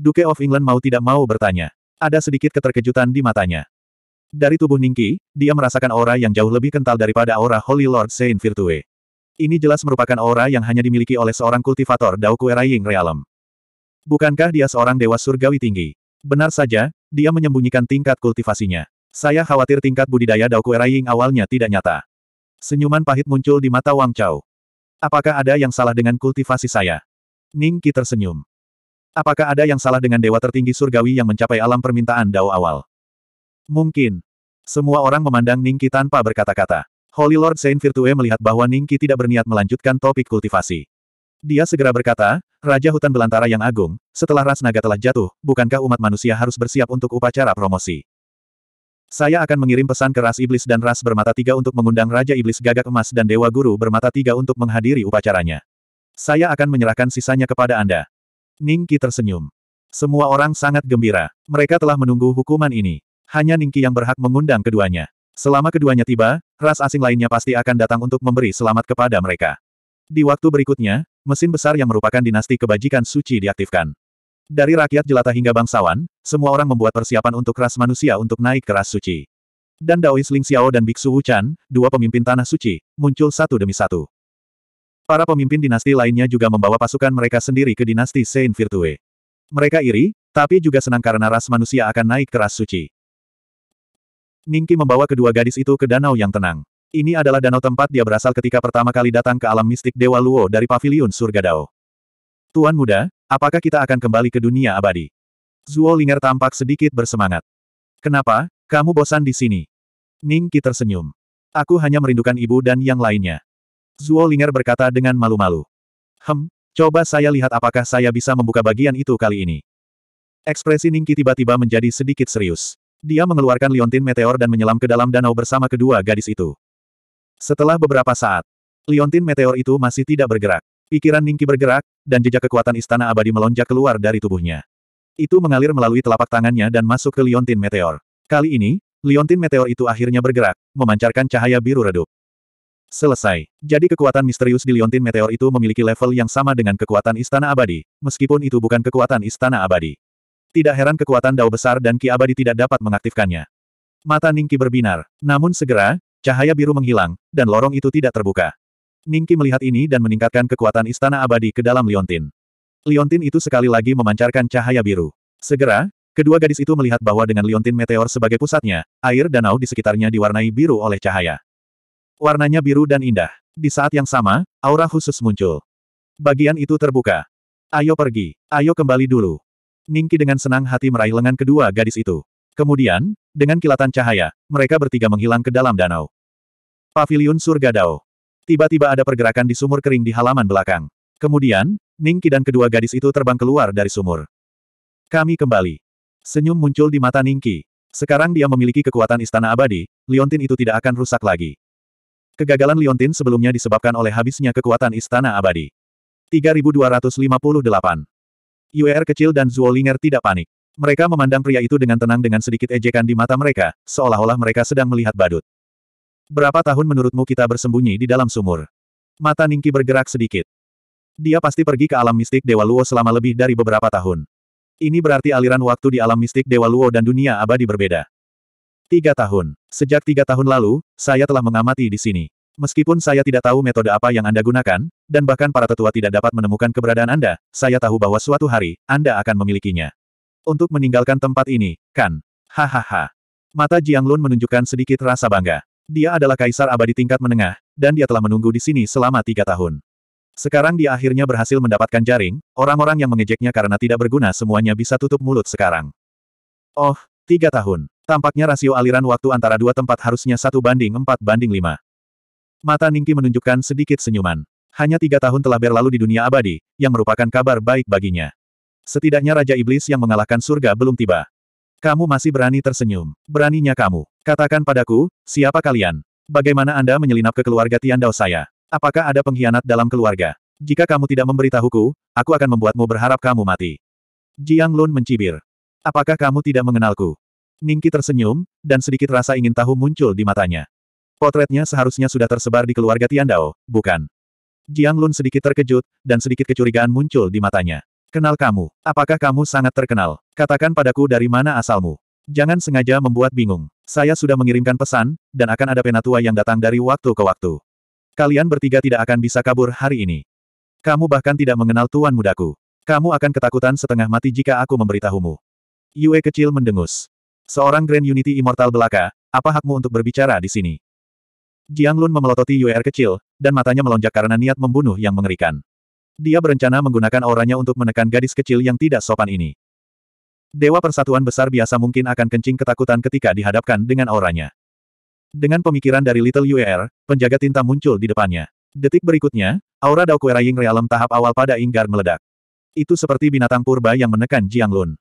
Duke of England mau tidak mau bertanya. Ada sedikit keterkejutan di matanya. Dari tubuh Ning Qi, dia merasakan aura yang jauh lebih kental daripada aura Holy Lord Saint Virtue. Ini jelas merupakan aura yang hanya dimiliki oleh seorang kultivator Dao Kueraying Realm. Bukankah dia seorang dewa surgawi tinggi? Benar saja, dia menyembunyikan tingkat kultivasinya. Saya khawatir tingkat budidaya Dao Kueraying awalnya tidak nyata. Senyuman pahit muncul di mata Wang Chao. Apakah ada yang salah dengan kultivasi saya? Ning Qi tersenyum. Apakah ada yang salah dengan dewa tertinggi surgawi yang mencapai alam permintaan Dao awal? Mungkin. Semua orang memandang Ning Qi tanpa berkata-kata. Holy Lord Saint Virtue melihat bahwa Ning Qi tidak berniat melanjutkan topik kultivasi. Dia segera berkata, Raja Hutan Belantara yang agung, setelah ras naga telah jatuh, bukankah umat manusia harus bersiap untuk upacara promosi? Saya akan mengirim pesan ke ras iblis dan ras bermata tiga untuk mengundang Raja Iblis Gagak Emas dan Dewa Guru bermata tiga untuk menghadiri upacaranya. Saya akan menyerahkan sisanya kepada Anda. Ningki tersenyum. Semua orang sangat gembira. Mereka telah menunggu hukuman ini. Hanya Ningki yang berhak mengundang keduanya. Selama keduanya tiba, ras asing lainnya pasti akan datang untuk memberi selamat kepada mereka. Di waktu berikutnya, mesin besar yang merupakan dinasti kebajikan suci diaktifkan. Dari rakyat jelata hingga bangsawan, semua orang membuat persiapan untuk ras manusia untuk naik ke ras suci. Dan Daois Ling Xiao dan Biksu Wu Chan, dua pemimpin tanah suci, muncul satu demi satu. Para pemimpin dinasti lainnya juga membawa pasukan mereka sendiri ke dinasti Saint Virtue. Mereka iri, tapi juga senang karena ras manusia akan naik ke ras suci. Ningki membawa kedua gadis itu ke danau yang tenang. Ini adalah danau tempat dia berasal ketika pertama kali datang ke alam mistik Dewa Luo dari Paviliun Surga Dao. Tuan muda, apakah kita akan kembali ke dunia abadi? Zuo Linger tampak sedikit bersemangat. Kenapa, kamu bosan di sini? Ning Qi tersenyum. Aku hanya merindukan ibu dan yang lainnya. Zuo Linger berkata dengan malu-malu. Hem, coba saya lihat apakah saya bisa membuka bagian itu kali ini. Ekspresi Ning Qi tiba-tiba menjadi sedikit serius. Dia mengeluarkan liontin meteor dan menyelam ke dalam danau bersama kedua gadis itu. Setelah beberapa saat, liontin meteor itu masih tidak bergerak. Pikiran Ningki bergerak, dan jejak kekuatan istana abadi melonjak keluar dari tubuhnya. Itu mengalir melalui telapak tangannya dan masuk ke liontin meteor. Kali ini, liontin meteor itu akhirnya bergerak, memancarkan cahaya biru redup. Selesai. Jadi kekuatan misterius di liontin meteor itu memiliki level yang sama dengan kekuatan istana abadi, meskipun itu bukan kekuatan istana abadi. Tidak heran kekuatan dao besar dan ki abadi tidak dapat mengaktifkannya. Mata Ningki berbinar. Namun segera, Cahaya biru menghilang, dan lorong itu tidak terbuka. Ningki melihat ini dan meningkatkan kekuatan istana abadi ke dalam liontin. Liontin itu sekali lagi memancarkan cahaya biru. Segera, kedua gadis itu melihat bahwa dengan liontin meteor sebagai pusatnya, air danau di sekitarnya diwarnai biru oleh cahaya. Warnanya biru dan indah. Di saat yang sama, aura khusus muncul. Bagian itu terbuka. Ayo pergi, ayo kembali dulu. Ningki dengan senang hati meraih lengan kedua gadis itu. Kemudian, dengan kilatan cahaya, mereka bertiga menghilang ke dalam danau. Paviliun Surga Dao. Tiba-tiba ada pergerakan di sumur kering di halaman belakang. Kemudian, Ningki dan kedua gadis itu terbang keluar dari sumur. Kami kembali. Senyum muncul di mata Ningki. Sekarang dia memiliki kekuatan istana abadi, Liontin itu tidak akan rusak lagi. Kegagalan Liontin sebelumnya disebabkan oleh habisnya kekuatan istana abadi. 3258. UR kecil dan Zuolinger tidak panik. Mereka memandang pria itu dengan tenang dengan sedikit ejekan di mata mereka, seolah-olah mereka sedang melihat badut. Berapa tahun menurutmu kita bersembunyi di dalam sumur? Mata Ningki bergerak sedikit. Dia pasti pergi ke alam mistik Dewa Luo selama lebih dari beberapa tahun. Ini berarti aliran waktu di alam mistik Dewa Luo dan dunia abadi berbeda. Tiga tahun. Sejak tiga tahun lalu, saya telah mengamati di sini. Meskipun saya tidak tahu metode apa yang Anda gunakan, dan bahkan para tetua tidak dapat menemukan keberadaan Anda, saya tahu bahwa suatu hari, Anda akan memilikinya. Untuk meninggalkan tempat ini, kan? Hahaha. Mata Jiang Lun menunjukkan sedikit rasa bangga. Dia adalah kaisar abadi tingkat menengah, dan dia telah menunggu di sini selama tiga tahun. Sekarang dia akhirnya berhasil mendapatkan jaring, orang-orang yang mengejeknya karena tidak berguna semuanya bisa tutup mulut sekarang. Oh, tiga tahun. Tampaknya rasio aliran waktu antara dua tempat harusnya satu banding empat banding lima. Mata Ningki menunjukkan sedikit senyuman. Hanya tiga tahun telah berlalu di dunia abadi, yang merupakan kabar baik baginya. Setidaknya Raja Iblis yang mengalahkan surga belum tiba. Kamu masih berani tersenyum. Beraninya kamu. Katakan padaku, siapa kalian? Bagaimana Anda menyelinap ke keluarga Tian Dao saya? Apakah ada pengkhianat dalam keluarga? Jika kamu tidak memberitahuku, aku akan membuatmu berharap kamu mati. Jiang Lun mencibir. Apakah kamu tidak mengenalku? Ningki tersenyum, dan sedikit rasa ingin tahu muncul di matanya. Potretnya seharusnya sudah tersebar di keluarga Tian Dao, bukan? Jiang Lun sedikit terkejut, dan sedikit kecurigaan muncul di matanya. Kenal kamu. Apakah kamu sangat terkenal? Katakan padaku dari mana asalmu. Jangan sengaja membuat bingung. Saya sudah mengirimkan pesan, dan akan ada penatua yang datang dari waktu ke waktu. Kalian bertiga tidak akan bisa kabur hari ini. Kamu bahkan tidak mengenal tuan mudaku. Kamu akan ketakutan setengah mati jika aku memberitahumu. Yue kecil mendengus. Seorang Grand Unity Immortal belaka, apa hakmu untuk berbicara di sini? Jiang Lun memelototi Yue kecil, dan matanya melonjak karena niat membunuh yang mengerikan. Dia berencana menggunakan auranya untuk menekan gadis kecil yang tidak sopan ini. Dewa Persatuan Besar biasa mungkin akan kencing ketakutan ketika dihadapkan dengan auranya. Dengan pemikiran dari Little UER, penjaga tinta muncul di depannya. Detik berikutnya, aura Dao Kue Raying Realem tahap awal pada Inggar meledak. Itu seperti binatang purba yang menekan Jiang Lun.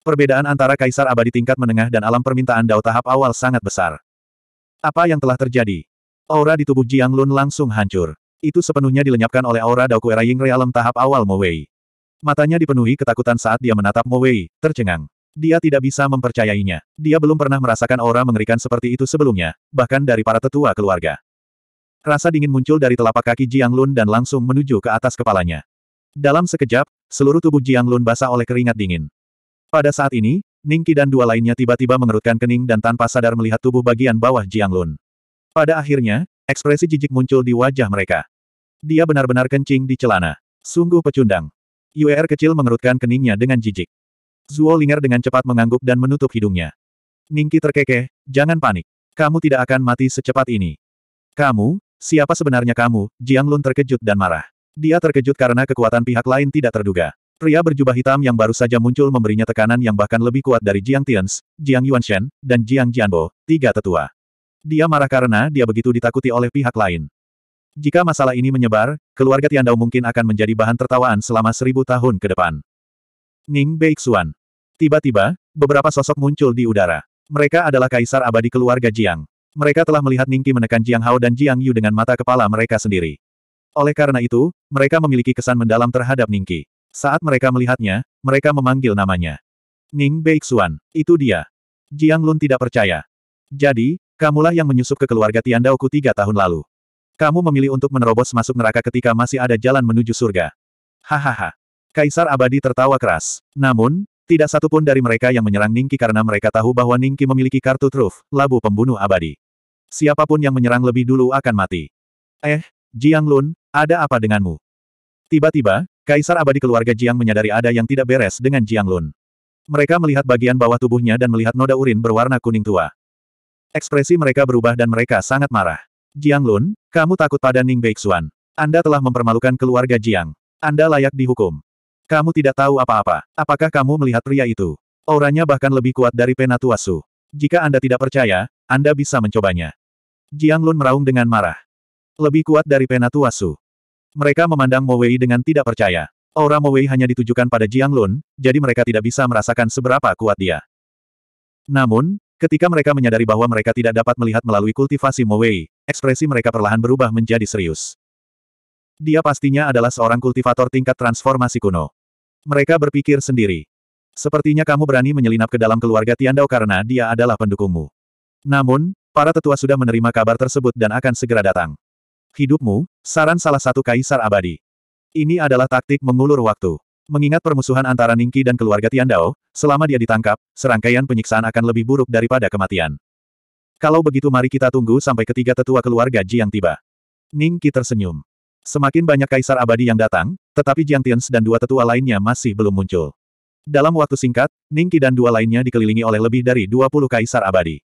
Perbedaan antara Kaisar Abadi tingkat menengah dan alam permintaan Dao tahap awal sangat besar. Apa yang telah terjadi? Aura di tubuh Jiang Lun langsung hancur. Itu sepenuhnya dilenyapkan oleh aura Daokuera Ying Realem tahap awal Mo Wei. Matanya dipenuhi ketakutan saat dia menatap Mo Wei, tercengang. Dia tidak bisa mempercayainya. Dia belum pernah merasakan aura mengerikan seperti itu sebelumnya, bahkan dari para tetua keluarga. Rasa dingin muncul dari telapak kaki Jiang Lun dan langsung menuju ke atas kepalanya. Dalam sekejap, seluruh tubuh Jiang Lun basah oleh keringat dingin. Pada saat ini, Ningki dan dua lainnya tiba-tiba mengerutkan kening dan tanpa sadar melihat tubuh bagian bawah Jiang Lun. Pada akhirnya, Ekspresi jijik muncul di wajah mereka. Dia benar-benar kencing di celana. Sungguh pecundang. Yuer kecil mengerutkan keningnya dengan jijik. Zuo Linger dengan cepat mengangguk dan menutup hidungnya. Ningki terkekeh, jangan panik. Kamu tidak akan mati secepat ini. Kamu, siapa sebenarnya kamu? Jiang Lun terkejut dan marah. Dia terkejut karena kekuatan pihak lain tidak terduga. Pria berjubah hitam yang baru saja muncul memberinya tekanan yang bahkan lebih kuat dari Jiang Tians, Jiang Yuanshen, dan Jiang Jianbo, tiga tetua. Dia marah karena dia begitu ditakuti oleh pihak lain. Jika masalah ini menyebar, keluarga Tiandao mungkin akan menjadi bahan tertawaan selama seribu tahun ke depan. Ning Beixuan. Tiba-tiba, beberapa sosok muncul di udara. Mereka adalah kaisar abadi keluarga Jiang. Mereka telah melihat Ningki menekan Jiang Hao dan Jiang Yu dengan mata kepala mereka sendiri. Oleh karena itu, mereka memiliki kesan mendalam terhadap Ningki. Saat mereka melihatnya, mereka memanggil namanya. Ning Beixuan, itu dia. Jiang Lun tidak percaya. Jadi, Kamulah yang menyusup ke keluarga Daoku tiga tahun lalu. Kamu memilih untuk menerobos masuk neraka ketika masih ada jalan menuju surga. Hahaha. Kaisar abadi tertawa keras. Namun, tidak satupun dari mereka yang menyerang Ningki karena mereka tahu bahwa Ningki memiliki kartu truf, labu pembunuh abadi. Siapapun yang menyerang lebih dulu akan mati. Eh, Jiang Lun, ada apa denganmu? Tiba-tiba, Kaisar abadi keluarga Jiang menyadari ada yang tidak beres dengan Jiang Lun. Mereka melihat bagian bawah tubuhnya dan melihat noda urin berwarna kuning tua. Ekspresi mereka berubah dan mereka sangat marah. Jiang Lun, kamu takut pada Ning Beixuan. Anda telah mempermalukan keluarga Jiang. Anda layak dihukum. Kamu tidak tahu apa-apa. Apakah kamu melihat pria itu? Auranya bahkan lebih kuat dari penatua Su. Jika Anda tidak percaya, Anda bisa mencobanya. Jiang Lun meraung dengan marah. Lebih kuat dari penatua Su. Mereka memandang Mo Wei dengan tidak percaya. Aura Mo Wei hanya ditujukan pada Jiang Lun, jadi mereka tidak bisa merasakan seberapa kuat dia. Namun, Ketika mereka menyadari bahwa mereka tidak dapat melihat melalui kultivasi Mowei, ekspresi mereka perlahan berubah menjadi serius. Dia pastinya adalah seorang kultivator tingkat transformasi kuno. Mereka berpikir sendiri. Sepertinya kamu berani menyelinap ke dalam keluarga Tiandao karena dia adalah pendukungmu. Namun, para tetua sudah menerima kabar tersebut dan akan segera datang. Hidupmu, saran salah satu kaisar abadi. Ini adalah taktik mengulur waktu. Mengingat permusuhan antara Ningki dan keluarga Tian Dao, selama dia ditangkap, serangkaian penyiksaan akan lebih buruk daripada kematian. Kalau begitu mari kita tunggu sampai ketiga tetua keluarga Jiang tiba. Ningki tersenyum. Semakin banyak kaisar abadi yang datang, tetapi Jiang Tians dan dua tetua lainnya masih belum muncul. Dalam waktu singkat, Ningki dan dua lainnya dikelilingi oleh lebih dari 20 kaisar abadi.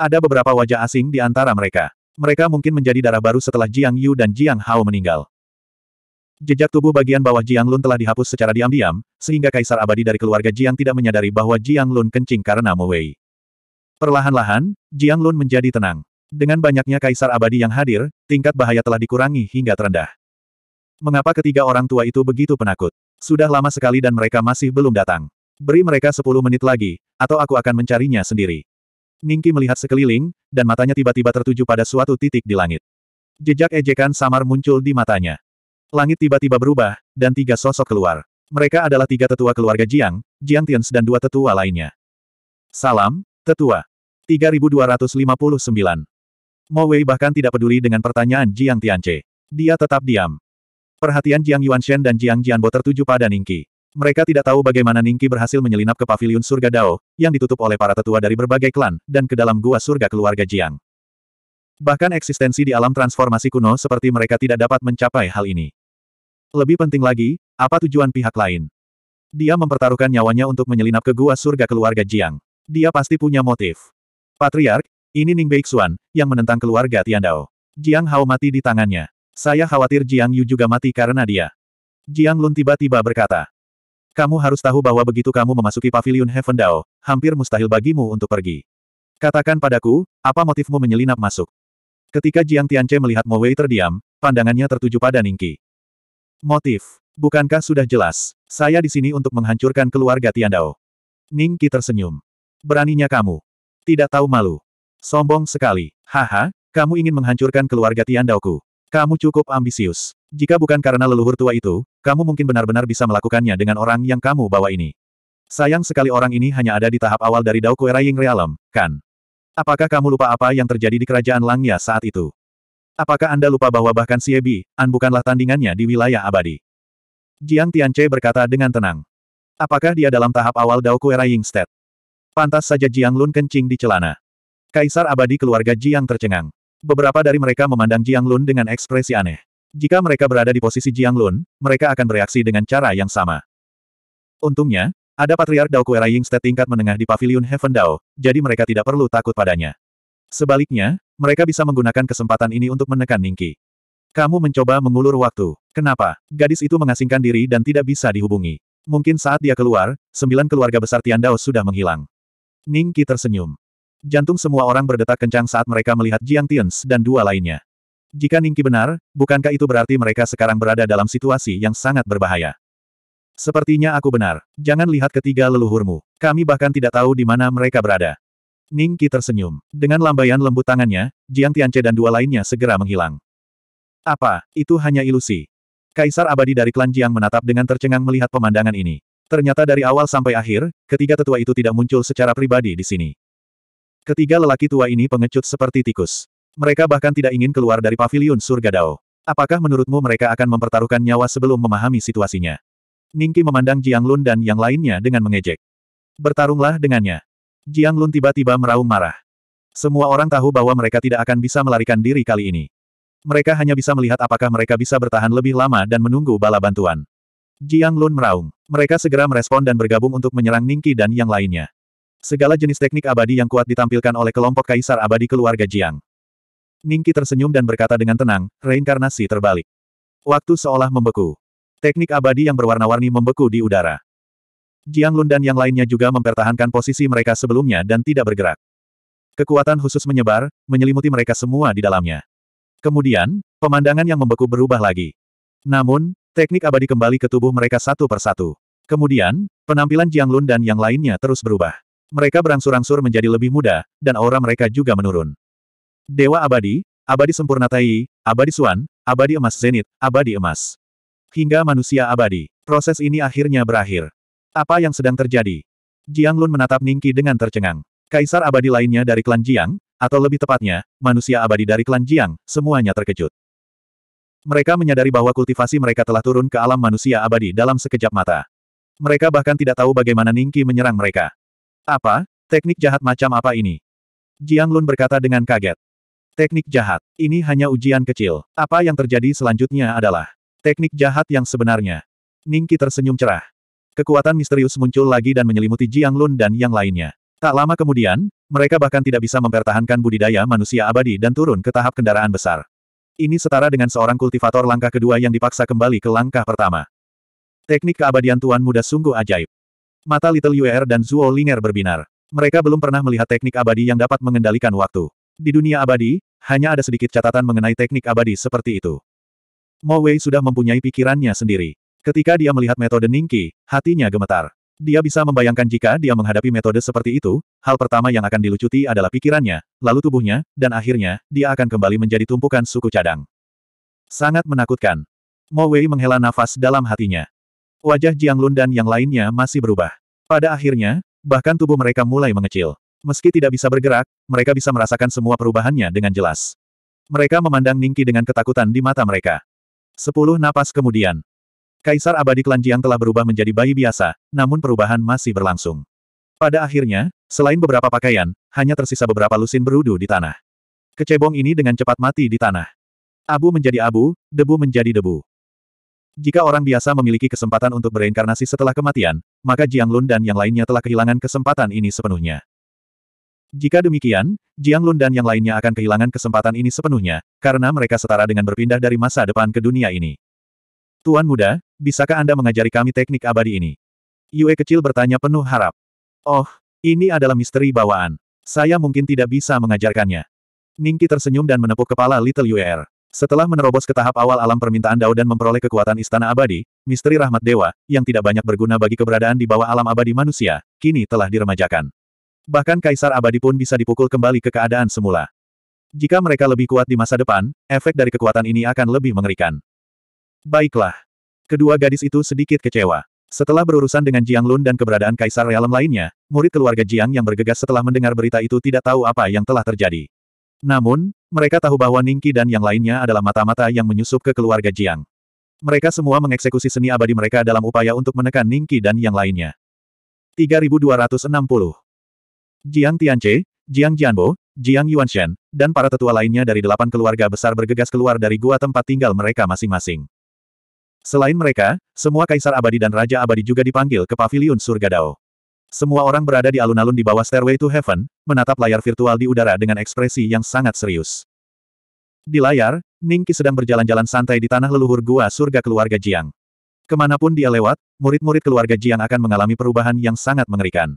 Ada beberapa wajah asing di antara mereka. Mereka mungkin menjadi darah baru setelah Jiang Yu dan Jiang Hao meninggal. Jejak tubuh bagian bawah Jiang Lun telah dihapus secara diam-diam, sehingga kaisar abadi dari keluarga Jiang tidak menyadari bahwa Jiang Lun kencing karena Mo Wei. Perlahan-lahan, Jiang Lun menjadi tenang. Dengan banyaknya kaisar abadi yang hadir, tingkat bahaya telah dikurangi hingga terendah. Mengapa ketiga orang tua itu begitu penakut? Sudah lama sekali dan mereka masih belum datang. Beri mereka sepuluh menit lagi, atau aku akan mencarinya sendiri. Ningki melihat sekeliling, dan matanya tiba-tiba tertuju pada suatu titik di langit. Jejak ejekan samar muncul di matanya. Langit tiba-tiba berubah, dan tiga sosok keluar. Mereka adalah tiga tetua keluarga Jiang, Jiang Tians dan dua tetua lainnya. Salam, tetua. 3259. Mo Wei bahkan tidak peduli dengan pertanyaan Jiang Tianche. Dia tetap diam. Perhatian Jiang Yuanshen dan Jiang Jianbo tertuju pada Ningqi. Mereka tidak tahu bagaimana Ningqi berhasil menyelinap ke paviliun surga Dao, yang ditutup oleh para tetua dari berbagai klan, dan ke dalam gua surga keluarga Jiang. Bahkan eksistensi di alam transformasi kuno seperti mereka tidak dapat mencapai hal ini. Lebih penting lagi, apa tujuan pihak lain? Dia mempertaruhkan nyawanya untuk menyelinap ke gua surga keluarga Jiang. Dia pasti punya motif. Patriark, ini Ning Beixuan, yang menentang keluarga Tiandao. Jiang Hao mati di tangannya. Saya khawatir Jiang Yu juga mati karena dia. Jiang Lun tiba-tiba berkata. Kamu harus tahu bahwa begitu kamu memasuki pavilion Heaven Dao, hampir mustahil bagimu untuk pergi. Katakan padaku, apa motifmu menyelinap masuk? Ketika Jiang Tianche melihat Mo Wei terdiam, pandangannya tertuju pada Ningqi. Motif. Bukankah sudah jelas? Saya di sini untuk menghancurkan keluarga Tiandao. Ning Qi tersenyum. Beraninya kamu. Tidak tahu malu. Sombong sekali. Haha, kamu ingin menghancurkan keluarga Tiandauku. Kamu cukup ambisius. Jika bukan karena leluhur tua itu, kamu mungkin benar-benar bisa melakukannya dengan orang yang kamu bawa ini. Sayang sekali orang ini hanya ada di tahap awal dari Dao Ying Realm, kan? Apakah kamu lupa apa yang terjadi di kerajaan Langnya saat itu? Apakah Anda lupa bahwa bahkan Siebi, An bukanlah tandingannya di wilayah abadi? Jiang Tianche berkata dengan tenang. Apakah dia dalam tahap awal Dao Kuera Yingstead? Pantas saja Jiang Lun kencing di celana. Kaisar abadi keluarga Jiang tercengang. Beberapa dari mereka memandang Jiang Lun dengan ekspresi aneh. Jika mereka berada di posisi Jiang Lun, mereka akan bereaksi dengan cara yang sama. Untungnya, ada Patriark Dao Kuera Yingstead tingkat menengah di Pavilion Heaven Dao, jadi mereka tidak perlu takut padanya. Sebaliknya, mereka bisa menggunakan kesempatan ini untuk menekan Ningki. Kamu mencoba mengulur waktu. Kenapa? Gadis itu mengasingkan diri dan tidak bisa dihubungi. Mungkin saat dia keluar, sembilan keluarga besar Tiandao sudah menghilang. Ningki tersenyum. Jantung semua orang berdetak kencang saat mereka melihat Jiang Tians dan dua lainnya. Jika Ningki benar, bukankah itu berarti mereka sekarang berada dalam situasi yang sangat berbahaya? Sepertinya aku benar. Jangan lihat ketiga leluhurmu. Kami bahkan tidak tahu di mana mereka berada. Ning Qi tersenyum. Dengan lambaian lembut tangannya, Jiang Tianche dan dua lainnya segera menghilang. Apa, itu hanya ilusi. Kaisar abadi dari klan Jiang menatap dengan tercengang melihat pemandangan ini. Ternyata dari awal sampai akhir, ketiga tetua itu tidak muncul secara pribadi di sini. Ketiga lelaki tua ini pengecut seperti tikus. Mereka bahkan tidak ingin keluar dari paviliun surga Dao. Apakah menurutmu mereka akan mempertaruhkan nyawa sebelum memahami situasinya? Ningki memandang Jiang Lun dan yang lainnya dengan mengejek. Bertarunglah dengannya. Jiang Lun tiba-tiba meraung marah. Semua orang tahu bahwa mereka tidak akan bisa melarikan diri kali ini. Mereka hanya bisa melihat apakah mereka bisa bertahan lebih lama dan menunggu bala bantuan. Jiang Lun meraung. Mereka segera merespon dan bergabung untuk menyerang Ningqi dan yang lainnya. Segala jenis teknik abadi yang kuat ditampilkan oleh kelompok kaisar abadi keluarga Jiang. Ningqi tersenyum dan berkata dengan tenang, reinkarnasi terbalik. Waktu seolah membeku. Teknik abadi yang berwarna-warni membeku di udara. Jiang Lun dan yang lainnya juga mempertahankan posisi mereka sebelumnya dan tidak bergerak. Kekuatan khusus menyebar, menyelimuti mereka semua di dalamnya. Kemudian, pemandangan yang membeku berubah lagi. Namun, teknik abadi kembali ke tubuh mereka satu persatu. Kemudian, penampilan Jiang Lun dan yang lainnya terus berubah. Mereka berangsur-angsur menjadi lebih muda, dan aura mereka juga menurun. Dewa abadi, abadi sempurna Tai, abadi Suan, abadi emas Zenit, abadi emas. Hingga manusia abadi. Proses ini akhirnya berakhir. Apa yang sedang terjadi? Jiang Lun menatap Ningki dengan tercengang. Kaisar abadi lainnya dari klan Jiang, atau lebih tepatnya, manusia abadi dari klan Jiang, semuanya terkejut. Mereka menyadari bahwa kultivasi mereka telah turun ke alam manusia abadi dalam sekejap mata. Mereka bahkan tidak tahu bagaimana Ningki menyerang mereka. Apa? Teknik jahat macam apa ini? Jiang Lun berkata dengan kaget. Teknik jahat. Ini hanya ujian kecil. Apa yang terjadi selanjutnya adalah teknik jahat yang sebenarnya. Ningki tersenyum cerah. Kekuatan misterius muncul lagi dan menyelimuti Jiang Lun dan yang lainnya. Tak lama kemudian, mereka bahkan tidak bisa mempertahankan budidaya manusia abadi dan turun ke tahap kendaraan besar. Ini setara dengan seorang kultivator langkah kedua yang dipaksa kembali ke langkah pertama. Teknik keabadian Tuan Muda sungguh ajaib. Mata Little Yuer dan Zuo Linger berbinar. Mereka belum pernah melihat teknik abadi yang dapat mengendalikan waktu. Di dunia abadi, hanya ada sedikit catatan mengenai teknik abadi seperti itu. Mo Wei sudah mempunyai pikirannya sendiri. Ketika dia melihat metode Ningki, hatinya gemetar. Dia bisa membayangkan jika dia menghadapi metode seperti itu, hal pertama yang akan dilucuti adalah pikirannya, lalu tubuhnya, dan akhirnya, dia akan kembali menjadi tumpukan suku cadang. Sangat menakutkan. Mo Wei menghela nafas dalam hatinya. Wajah Jiang Lun dan yang lainnya masih berubah. Pada akhirnya, bahkan tubuh mereka mulai mengecil. Meski tidak bisa bergerak, mereka bisa merasakan semua perubahannya dengan jelas. Mereka memandang Ningki dengan ketakutan di mata mereka. Sepuluh napas kemudian, Kaisar abadi klan Jiang telah berubah menjadi bayi biasa, namun perubahan masih berlangsung. Pada akhirnya, selain beberapa pakaian, hanya tersisa beberapa lusin berudu di tanah. Kecebong ini dengan cepat mati di tanah. Abu menjadi abu, debu menjadi debu. Jika orang biasa memiliki kesempatan untuk bereinkarnasi setelah kematian, maka Jiang Lun dan yang lainnya telah kehilangan kesempatan ini sepenuhnya. Jika demikian, Jiang Lun dan yang lainnya akan kehilangan kesempatan ini sepenuhnya, karena mereka setara dengan berpindah dari masa depan ke dunia ini. Tuan muda, bisakah Anda mengajari kami teknik abadi ini? Yue kecil bertanya penuh harap. Oh, ini adalah misteri bawaan. Saya mungkin tidak bisa mengajarkannya. Ningki tersenyum dan menepuk kepala Little Yuer. Er. Setelah menerobos ke tahap awal alam permintaan Dao dan memperoleh kekuatan istana abadi, misteri rahmat dewa, yang tidak banyak berguna bagi keberadaan di bawah alam abadi manusia, kini telah diremajakan. Bahkan kaisar abadi pun bisa dipukul kembali ke keadaan semula. Jika mereka lebih kuat di masa depan, efek dari kekuatan ini akan lebih mengerikan. Baiklah, Kedua gadis itu sedikit kecewa. Setelah berurusan dengan Jiang Lun dan keberadaan kaisar realem lainnya, murid keluarga Jiang yang bergegas setelah mendengar berita itu tidak tahu apa yang telah terjadi. Namun, mereka tahu bahwa Ningki dan yang lainnya adalah mata-mata yang menyusup ke keluarga Jiang. Mereka semua mengeksekusi seni abadi mereka dalam upaya untuk menekan Ningki dan yang lainnya. 3260 Jiang Tianche, Jiang Jianbo, Jiang Yuanshen, dan para tetua lainnya dari delapan keluarga besar bergegas keluar dari gua tempat tinggal mereka masing-masing. Selain mereka, semua kaisar abadi dan raja abadi juga dipanggil ke pavilion surga Dao. Semua orang berada di alun-alun di bawah Stairway to Heaven, menatap layar virtual di udara dengan ekspresi yang sangat serius. Di layar, Ningki sedang berjalan-jalan santai di tanah leluhur gua surga keluarga Jiang. Kemanapun dia lewat, murid-murid keluarga Jiang akan mengalami perubahan yang sangat mengerikan.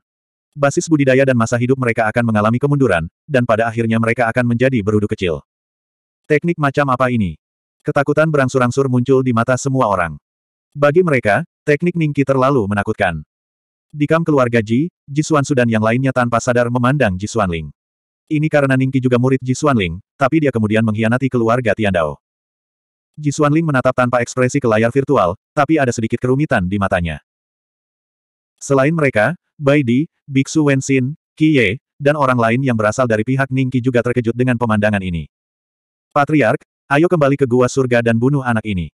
Basis budidaya dan masa hidup mereka akan mengalami kemunduran, dan pada akhirnya mereka akan menjadi berudu kecil. Teknik macam apa ini? Ketakutan berangsur-angsur muncul di mata semua orang. Bagi mereka, teknik Ningki terlalu menakutkan. Di kam keluarga Ji, Ji Xuan dan yang lainnya tanpa sadar memandang Ji Xuan Ling. Ini karena Ningki juga murid Ji Xuan Ling, tapi dia kemudian mengkhianati keluarga Tian Dao. Ji Xuan Ling menatap tanpa ekspresi ke layar virtual, tapi ada sedikit kerumitan di matanya. Selain mereka, Bai Di, Biksu Wenxin, Ye, dan orang lain yang berasal dari pihak Ningki juga terkejut dengan pemandangan ini. Patriark, Ayo kembali ke gua surga dan bunuh anak ini.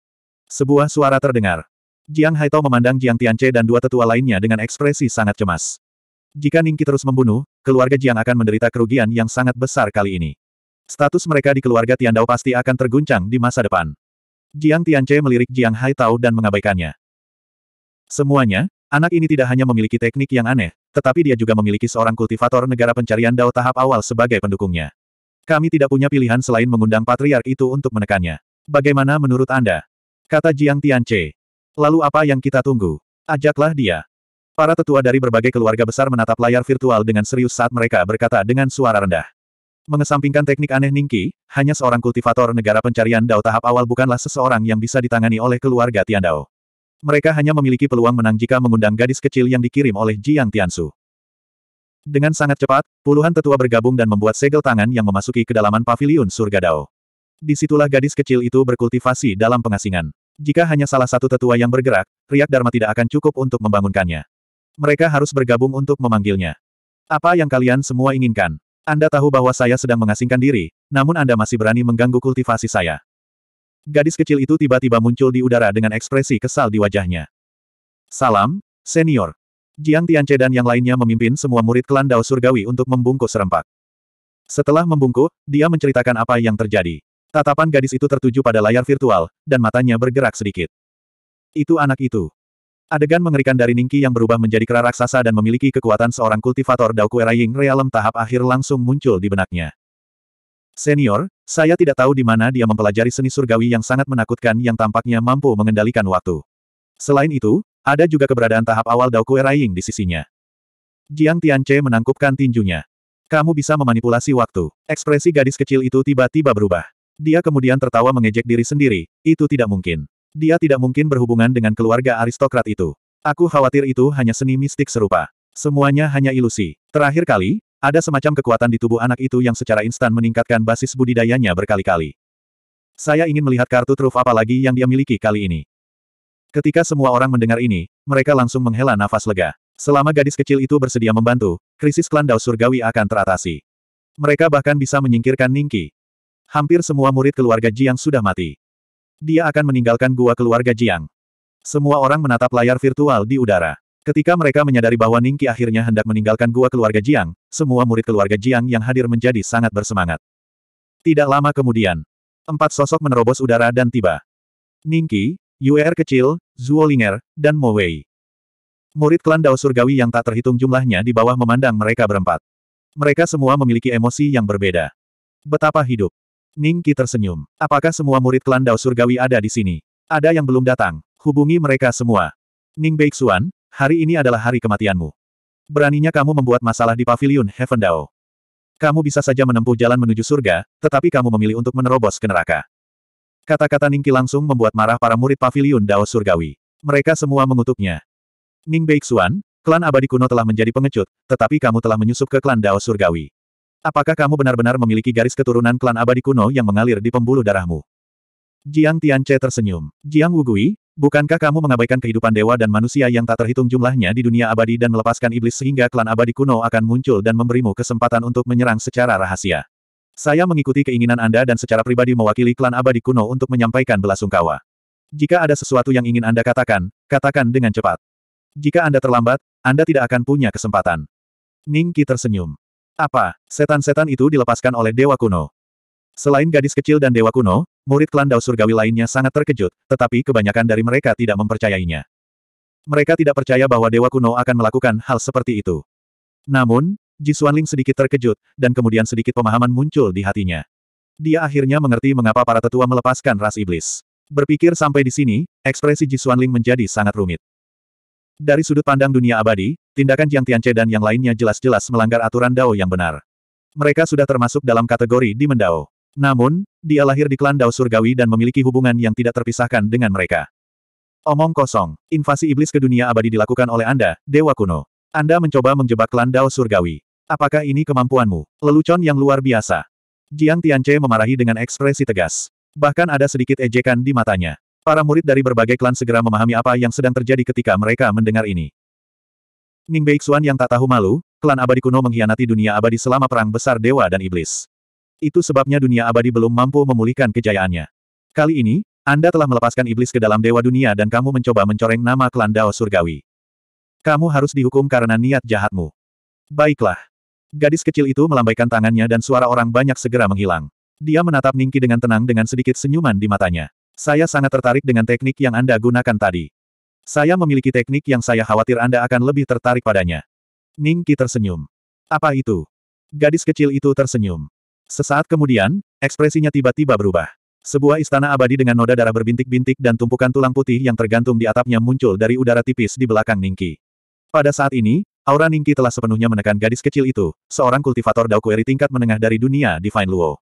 Sebuah suara terdengar. Jiang Haitao memandang Jiang Tianche dan dua tetua lainnya dengan ekspresi sangat cemas. Jika Ningki terus membunuh, keluarga Jiang akan menderita kerugian yang sangat besar kali ini. Status mereka di keluarga Tian Dao pasti akan terguncang di masa depan. Jiang Tianche melirik Jiang Haitao dan mengabaikannya. Semuanya, anak ini tidak hanya memiliki teknik yang aneh, tetapi dia juga memiliki seorang kultivator negara pencarian Dao tahap awal sebagai pendukungnya. Kami tidak punya pilihan selain mengundang patriark itu untuk menekannya. Bagaimana menurut Anda? Kata Jiang Tianche. Lalu apa yang kita tunggu? Ajaklah dia. Para tetua dari berbagai keluarga besar menatap layar virtual dengan serius saat mereka berkata dengan suara rendah. Mengesampingkan teknik aneh Ningki, hanya seorang kultivator negara pencarian Dao tahap awal bukanlah seseorang yang bisa ditangani oleh keluarga Tian Dao. Mereka hanya memiliki peluang menang jika mengundang gadis kecil yang dikirim oleh Jiang Tianshu. Dengan sangat cepat, puluhan tetua bergabung dan membuat segel tangan yang memasuki kedalaman paviliun surga Dao. Disitulah gadis kecil itu berkultivasi dalam pengasingan. Jika hanya salah satu tetua yang bergerak, riak Dharma tidak akan cukup untuk membangunkannya. Mereka harus bergabung untuk memanggilnya. Apa yang kalian semua inginkan? Anda tahu bahwa saya sedang mengasingkan diri, namun Anda masih berani mengganggu kultivasi saya. Gadis kecil itu tiba-tiba muncul di udara dengan ekspresi kesal di wajahnya. Salam, senior. Jiang Tianche dan yang lainnya memimpin semua murid klan Dao Surgawi untuk membungkuk serempak. Setelah membungkuk, dia menceritakan apa yang terjadi. Tatapan gadis itu tertuju pada layar virtual, dan matanya bergerak sedikit. Itu anak itu. Adegan mengerikan dari Ningki yang berubah menjadi kera raksasa dan memiliki kekuatan seorang kultivator Dao Kueraying Realem tahap akhir langsung muncul di benaknya. Senior, saya tidak tahu di mana dia mempelajari seni surgawi yang sangat menakutkan yang tampaknya mampu mengendalikan waktu. Selain itu, ada juga keberadaan tahap awal Dao Kue Raiing di sisinya. Jiang Tianche menangkupkan tinjunya. Kamu bisa memanipulasi waktu. Ekspresi gadis kecil itu tiba-tiba berubah. Dia kemudian tertawa mengejek diri sendiri, itu tidak mungkin. Dia tidak mungkin berhubungan dengan keluarga aristokrat itu. Aku khawatir itu hanya seni mistik serupa. Semuanya hanya ilusi. Terakhir kali, ada semacam kekuatan di tubuh anak itu yang secara instan meningkatkan basis budidayanya berkali-kali. Saya ingin melihat kartu truf apalagi yang dia miliki kali ini. Ketika semua orang mendengar ini, mereka langsung menghela nafas lega. Selama gadis kecil itu bersedia membantu, krisis klan Dao Surgawi akan teratasi. Mereka bahkan bisa menyingkirkan Ningki. Hampir semua murid keluarga Jiang sudah mati. Dia akan meninggalkan gua keluarga Jiang. Semua orang menatap layar virtual di udara. Ketika mereka menyadari bahwa Ningki akhirnya hendak meninggalkan gua keluarga Jiang, semua murid keluarga Jiang yang hadir menjadi sangat bersemangat. Tidak lama kemudian, empat sosok menerobos udara dan tiba. Ningki, Yuer kecil, Zuolinger, dan Mo Wei, Murid klan Dao Surgawi yang tak terhitung jumlahnya di bawah memandang mereka berempat. Mereka semua memiliki emosi yang berbeda. Betapa hidup. Ning Qi tersenyum. Apakah semua murid klan Dao Surgawi ada di sini? Ada yang belum datang. Hubungi mereka semua. Ning Beixuan, hari ini adalah hari kematianmu. Beraninya kamu membuat masalah di pavilion Heaven Dao. Kamu bisa saja menempuh jalan menuju surga, tetapi kamu memilih untuk menerobos ke neraka. Kata-kata Ningki langsung membuat marah para murid pavilion Dao Surgawi. Mereka semua mengutuknya. Ning Beixuan, klan abadi kuno telah menjadi pengecut, tetapi kamu telah menyusup ke klan Dao Surgawi. Apakah kamu benar-benar memiliki garis keturunan klan abadi kuno yang mengalir di pembuluh darahmu? Jiang Tianche tersenyum. Jiang Wugui, bukankah kamu mengabaikan kehidupan dewa dan manusia yang tak terhitung jumlahnya di dunia abadi dan melepaskan iblis sehingga klan abadi kuno akan muncul dan memberimu kesempatan untuk menyerang secara rahasia? Saya mengikuti keinginan Anda dan secara pribadi mewakili klan abadi kuno untuk menyampaikan belasungkawa. Jika ada sesuatu yang ingin Anda katakan, katakan dengan cepat. Jika Anda terlambat, Anda tidak akan punya kesempatan. Ning Qi tersenyum. Apa, setan-setan itu dilepaskan oleh Dewa Kuno? Selain gadis kecil dan Dewa Kuno, murid klan Dao Surgawi lainnya sangat terkejut, tetapi kebanyakan dari mereka tidak mempercayainya. Mereka tidak percaya bahwa Dewa Kuno akan melakukan hal seperti itu. Namun, Ji Xuanling sedikit terkejut, dan kemudian sedikit pemahaman muncul di hatinya. Dia akhirnya mengerti mengapa para tetua melepaskan ras iblis. Berpikir sampai di sini, ekspresi Ji Xuanling menjadi sangat rumit. Dari sudut pandang dunia abadi, tindakan Jiang Tianche dan yang lainnya jelas-jelas melanggar aturan Dao yang benar. Mereka sudah termasuk dalam kategori di Mendao. Namun, dia lahir di klan Dao Surgawi dan memiliki hubungan yang tidak terpisahkan dengan mereka. Omong kosong, invasi iblis ke dunia abadi dilakukan oleh Anda, Dewa Kuno. Anda mencoba menjebak klan Dao Surgawi. Apakah ini kemampuanmu? Lelucon yang luar biasa. Jiang Tianche memarahi dengan ekspresi tegas. Bahkan ada sedikit ejekan di matanya. Para murid dari berbagai klan segera memahami apa yang sedang terjadi ketika mereka mendengar ini. Ning Beixuan yang tak tahu malu, klan abadi kuno mengkhianati dunia abadi selama perang besar dewa dan iblis. Itu sebabnya dunia abadi belum mampu memulihkan kejayaannya. Kali ini, Anda telah melepaskan iblis ke dalam dewa dunia dan kamu mencoba mencoreng nama klan Dao Surgawi. Kamu harus dihukum karena niat jahatmu. Baiklah, Gadis kecil itu melambaikan tangannya dan suara orang banyak segera menghilang. Dia menatap Ningki dengan tenang dengan sedikit senyuman di matanya. Saya sangat tertarik dengan teknik yang Anda gunakan tadi. Saya memiliki teknik yang saya khawatir Anda akan lebih tertarik padanya. Ningki tersenyum. Apa itu? Gadis kecil itu tersenyum. Sesaat kemudian, ekspresinya tiba-tiba berubah. Sebuah istana abadi dengan noda darah berbintik-bintik dan tumpukan tulang putih yang tergantung di atapnya muncul dari udara tipis di belakang Ningki. Pada saat ini, Aura Ningki telah sepenuhnya menekan gadis kecil itu, seorang kultivator Daokueri tingkat menengah dari dunia Divine Luo.